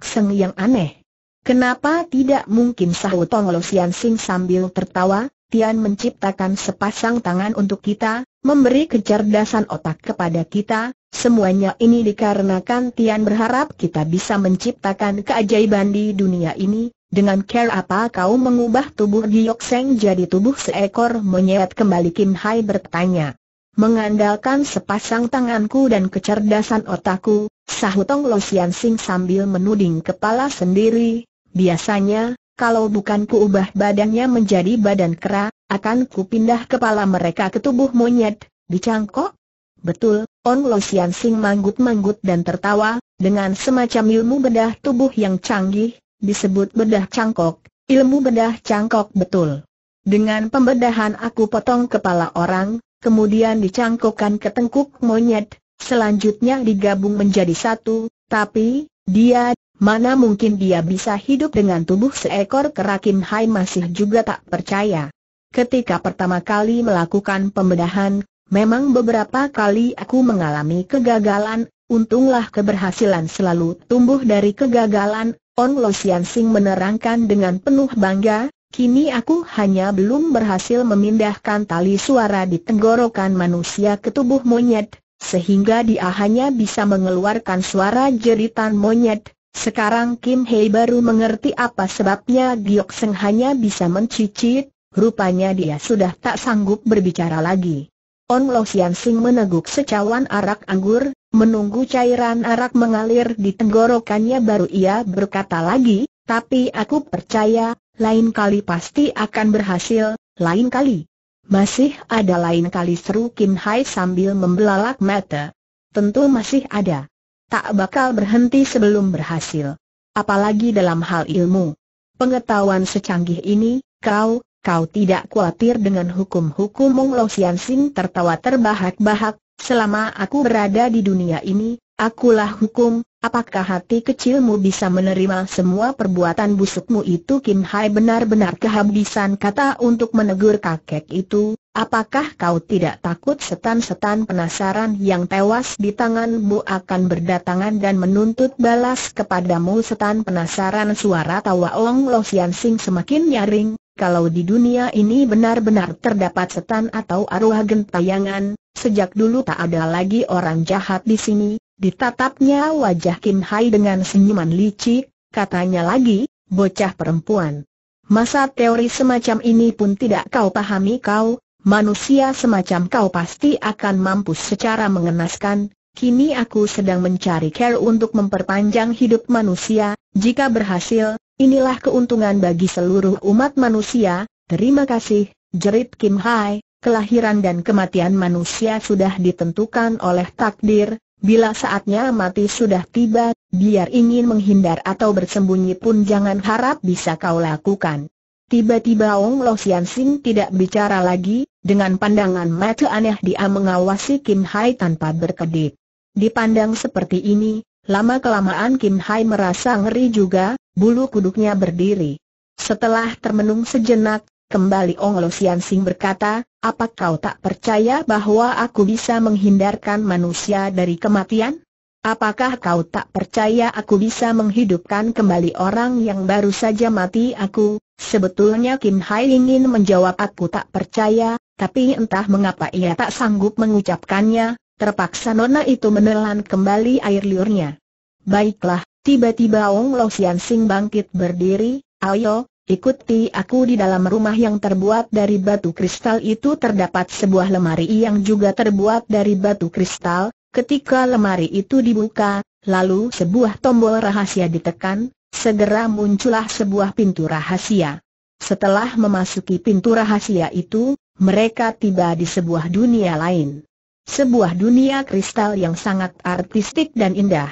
Seng yang aneh. Kenapa tidak mungkin sahut Tong Lo Sian Sing sambil tertawa, Tian menciptakan sepasang tangan untuk kita, memberi kecerdasan otak kepada kita, semuanya ini dikarenakan Tian berharap kita bisa menciptakan keajaiban di dunia ini, dengan care apa kau mengubah tubuh Giok Seng jadi tubuh seekor monyet kembali Kim Hai bertanya. Mengandalkan sepasang tanganku dan kecerdasan otakku, sahutong Lo Sian Sing sambil menuding kepala sendiri, biasanya, kalau bukan kuubah ubah badannya menjadi badan kera, akan kupindah kepala mereka ke tubuh monyet, dicangkok? Betul, On Lo Sian Sing manggut-manggut dan tertawa, dengan semacam ilmu bedah tubuh yang canggih, disebut bedah cangkok, ilmu bedah cangkok betul. Dengan pembedahan aku potong kepala orang, kemudian dicangkokkan ke tengkuk monyet, selanjutnya digabung menjadi satu, tapi, dia, mana mungkin dia bisa hidup dengan tubuh seekor kerakim hai masih juga tak percaya. Ketika pertama kali melakukan pembedahan, memang beberapa kali aku mengalami kegagalan, untunglah keberhasilan selalu tumbuh dari kegagalan, On Lo Sian Sing menerangkan dengan penuh bangga, kini aku hanya belum berhasil memindahkan tali suara di tenggorokan manusia ke tubuh monyet, sehingga dia hanya bisa mengeluarkan suara jeritan monyet. Sekarang Kim Hei baru mengerti apa sebabnya Giok Seng hanya bisa mencicit, rupanya dia sudah tak sanggup berbicara lagi. On Lo Sian Sing meneguk secawan arak anggur, Menunggu cairan arak mengalir di tenggorokannya baru ia berkata lagi, tapi aku percaya, lain kali pasti akan berhasil, lain kali. Masih ada lain kali seru Kim Hai sambil membelalak mata. Tentu masih ada. Tak bakal berhenti sebelum berhasil. Apalagi dalam hal ilmu. Pengetahuan secanggih ini, kau, kau tidak khawatir dengan hukum-hukum Mung Lo Sian Sing tertawa terbahak-bahak, Selama aku berada di dunia ini, akulah hukum, apakah hati kecilmu bisa menerima semua perbuatan busukmu itu Kim Hai benar-benar kehabisan kata untuk menegur kakek itu, apakah kau tidak takut setan-setan penasaran yang tewas di tanganmu akan berdatangan dan menuntut balas kepadamu setan penasaran suara tawa Ong Lo Sian Sing semakin nyaring, kalau di dunia ini benar-benar terdapat setan atau arwah gentayangan, sejak dulu tak ada lagi orang jahat di sini, ditatapnya wajah Kim Hai dengan senyuman licik, katanya lagi, bocah perempuan. Masa teori semacam ini pun tidak kau pahami kau, manusia semacam kau pasti akan mampu secara mengenaskan, Kini aku sedang mencari care untuk memperpanjang hidup manusia, jika berhasil, inilah keuntungan bagi seluruh umat manusia, terima kasih, jerit Kim Hai, kelahiran dan kematian manusia sudah ditentukan oleh takdir, bila saatnya mati sudah tiba, biar ingin menghindar atau bersembunyi pun jangan harap bisa kau lakukan. Tiba-tiba Ong Lo Sian Sing tidak bicara lagi, dengan pandangan mata aneh dia mengawasi Kim Hai tanpa berkedip. Dipandang seperti ini, lama-kelamaan Kim Hai merasa ngeri juga, bulu kuduknya berdiri. Setelah termenung sejenak, kembali Ong Lo Sian Sing berkata, apa kau tak percaya bahwa aku bisa menghindarkan manusia dari kematian? Apakah kau tak percaya aku bisa menghidupkan kembali orang yang baru saja mati aku? Sebetulnya Kim Hai ingin menjawab aku tak percaya, tapi entah mengapa ia tak sanggup mengucapkannya, Terpaksa nona itu menelan kembali air liurnya. Baiklah, tiba-tiba Ong Lo Sian Sing bangkit berdiri, ayo, ikuti aku di dalam rumah yang terbuat dari batu kristal itu terdapat sebuah lemari yang juga terbuat dari batu kristal, ketika lemari itu dibuka, lalu sebuah tombol rahasia ditekan, segera muncullah sebuah pintu rahasia. Setelah memasuki pintu rahasia itu, mereka tiba di sebuah dunia lain. Sebuah dunia kristal yang sangat artistik dan indah.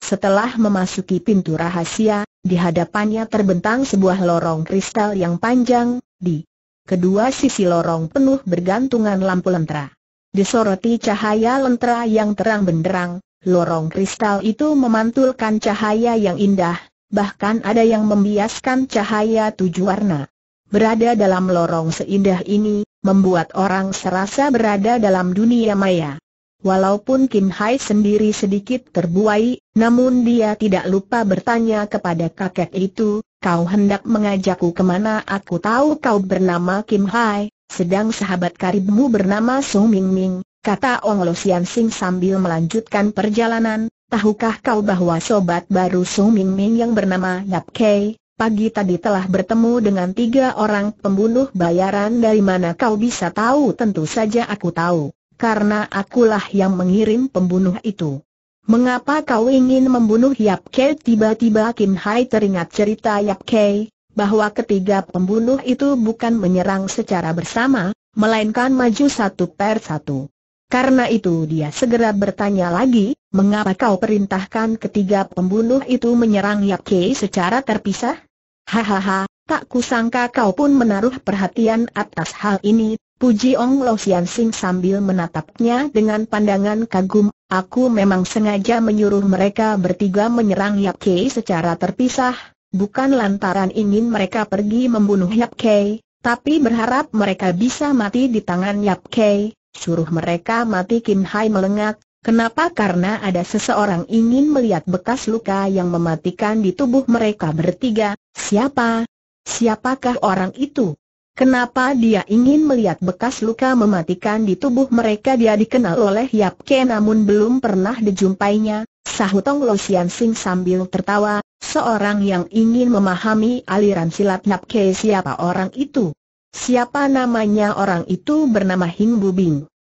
Setelah memasuki pintu rahasia, di hadapannya terbentang sebuah lorong kristal yang panjang, di kedua sisi lorong penuh bergantungan lampu lentera. Disoroti cahaya lentera yang terang benderang, lorong kristal itu memantulkan cahaya yang indah, bahkan ada yang membiaskan cahaya tujuh warna. Berada dalam lorong seindah ini, membuat orang serasa berada dalam dunia maya. Walaupun Kim Hai sendiri sedikit terbuai, namun dia tidak lupa bertanya kepada kakek itu, kau hendak mengajakku kemana aku tahu kau bernama Kim Hai, sedang sahabat karibmu bernama Sung Ming Ming, kata Ong Lo Sian Sing sambil melanjutkan perjalanan, tahukah kau bahwa sobat baru Sung Ming Ming yang bernama Yap Kei, Pagi tadi telah bertemu dengan tiga orang pembunuh bayaran dari mana kau bisa tahu tentu saja aku tahu, karena akulah yang mengirim pembunuh itu. Mengapa kau ingin membunuh Yap Kei? Tiba-tiba Kim Hai teringat cerita Yap Kei, bahwa ketiga pembunuh itu bukan menyerang secara bersama, melainkan maju satu per satu. Karena itu dia segera bertanya lagi, mengapa kau perintahkan ketiga pembunuh itu menyerang Yap Kei secara terpisah? Hahaha, tak kusangka kau pun menaruh perhatian atas hal ini, puji Ong Lo Sian Sing sambil menatapnya dengan pandangan kagum, aku memang sengaja menyuruh mereka bertiga menyerang Yap Kei secara terpisah, bukan lantaran ingin mereka pergi membunuh Yap Kei, tapi berharap mereka bisa mati di tangan Yap Kei, suruh mereka mati Kim Hai melengak, Kenapa? Karena ada seseorang ingin melihat bekas luka yang mematikan di tubuh mereka bertiga. Siapa? Siapakah orang itu? Kenapa dia ingin melihat bekas luka mematikan di tubuh mereka dia dikenal oleh Yap Ke namun belum pernah dijumpainya, sahut Tong Lo Sian Sing sambil tertawa, seorang yang ingin memahami aliran silat Yap Ke siapa orang itu? Siapa namanya orang itu bernama Hing Bubing.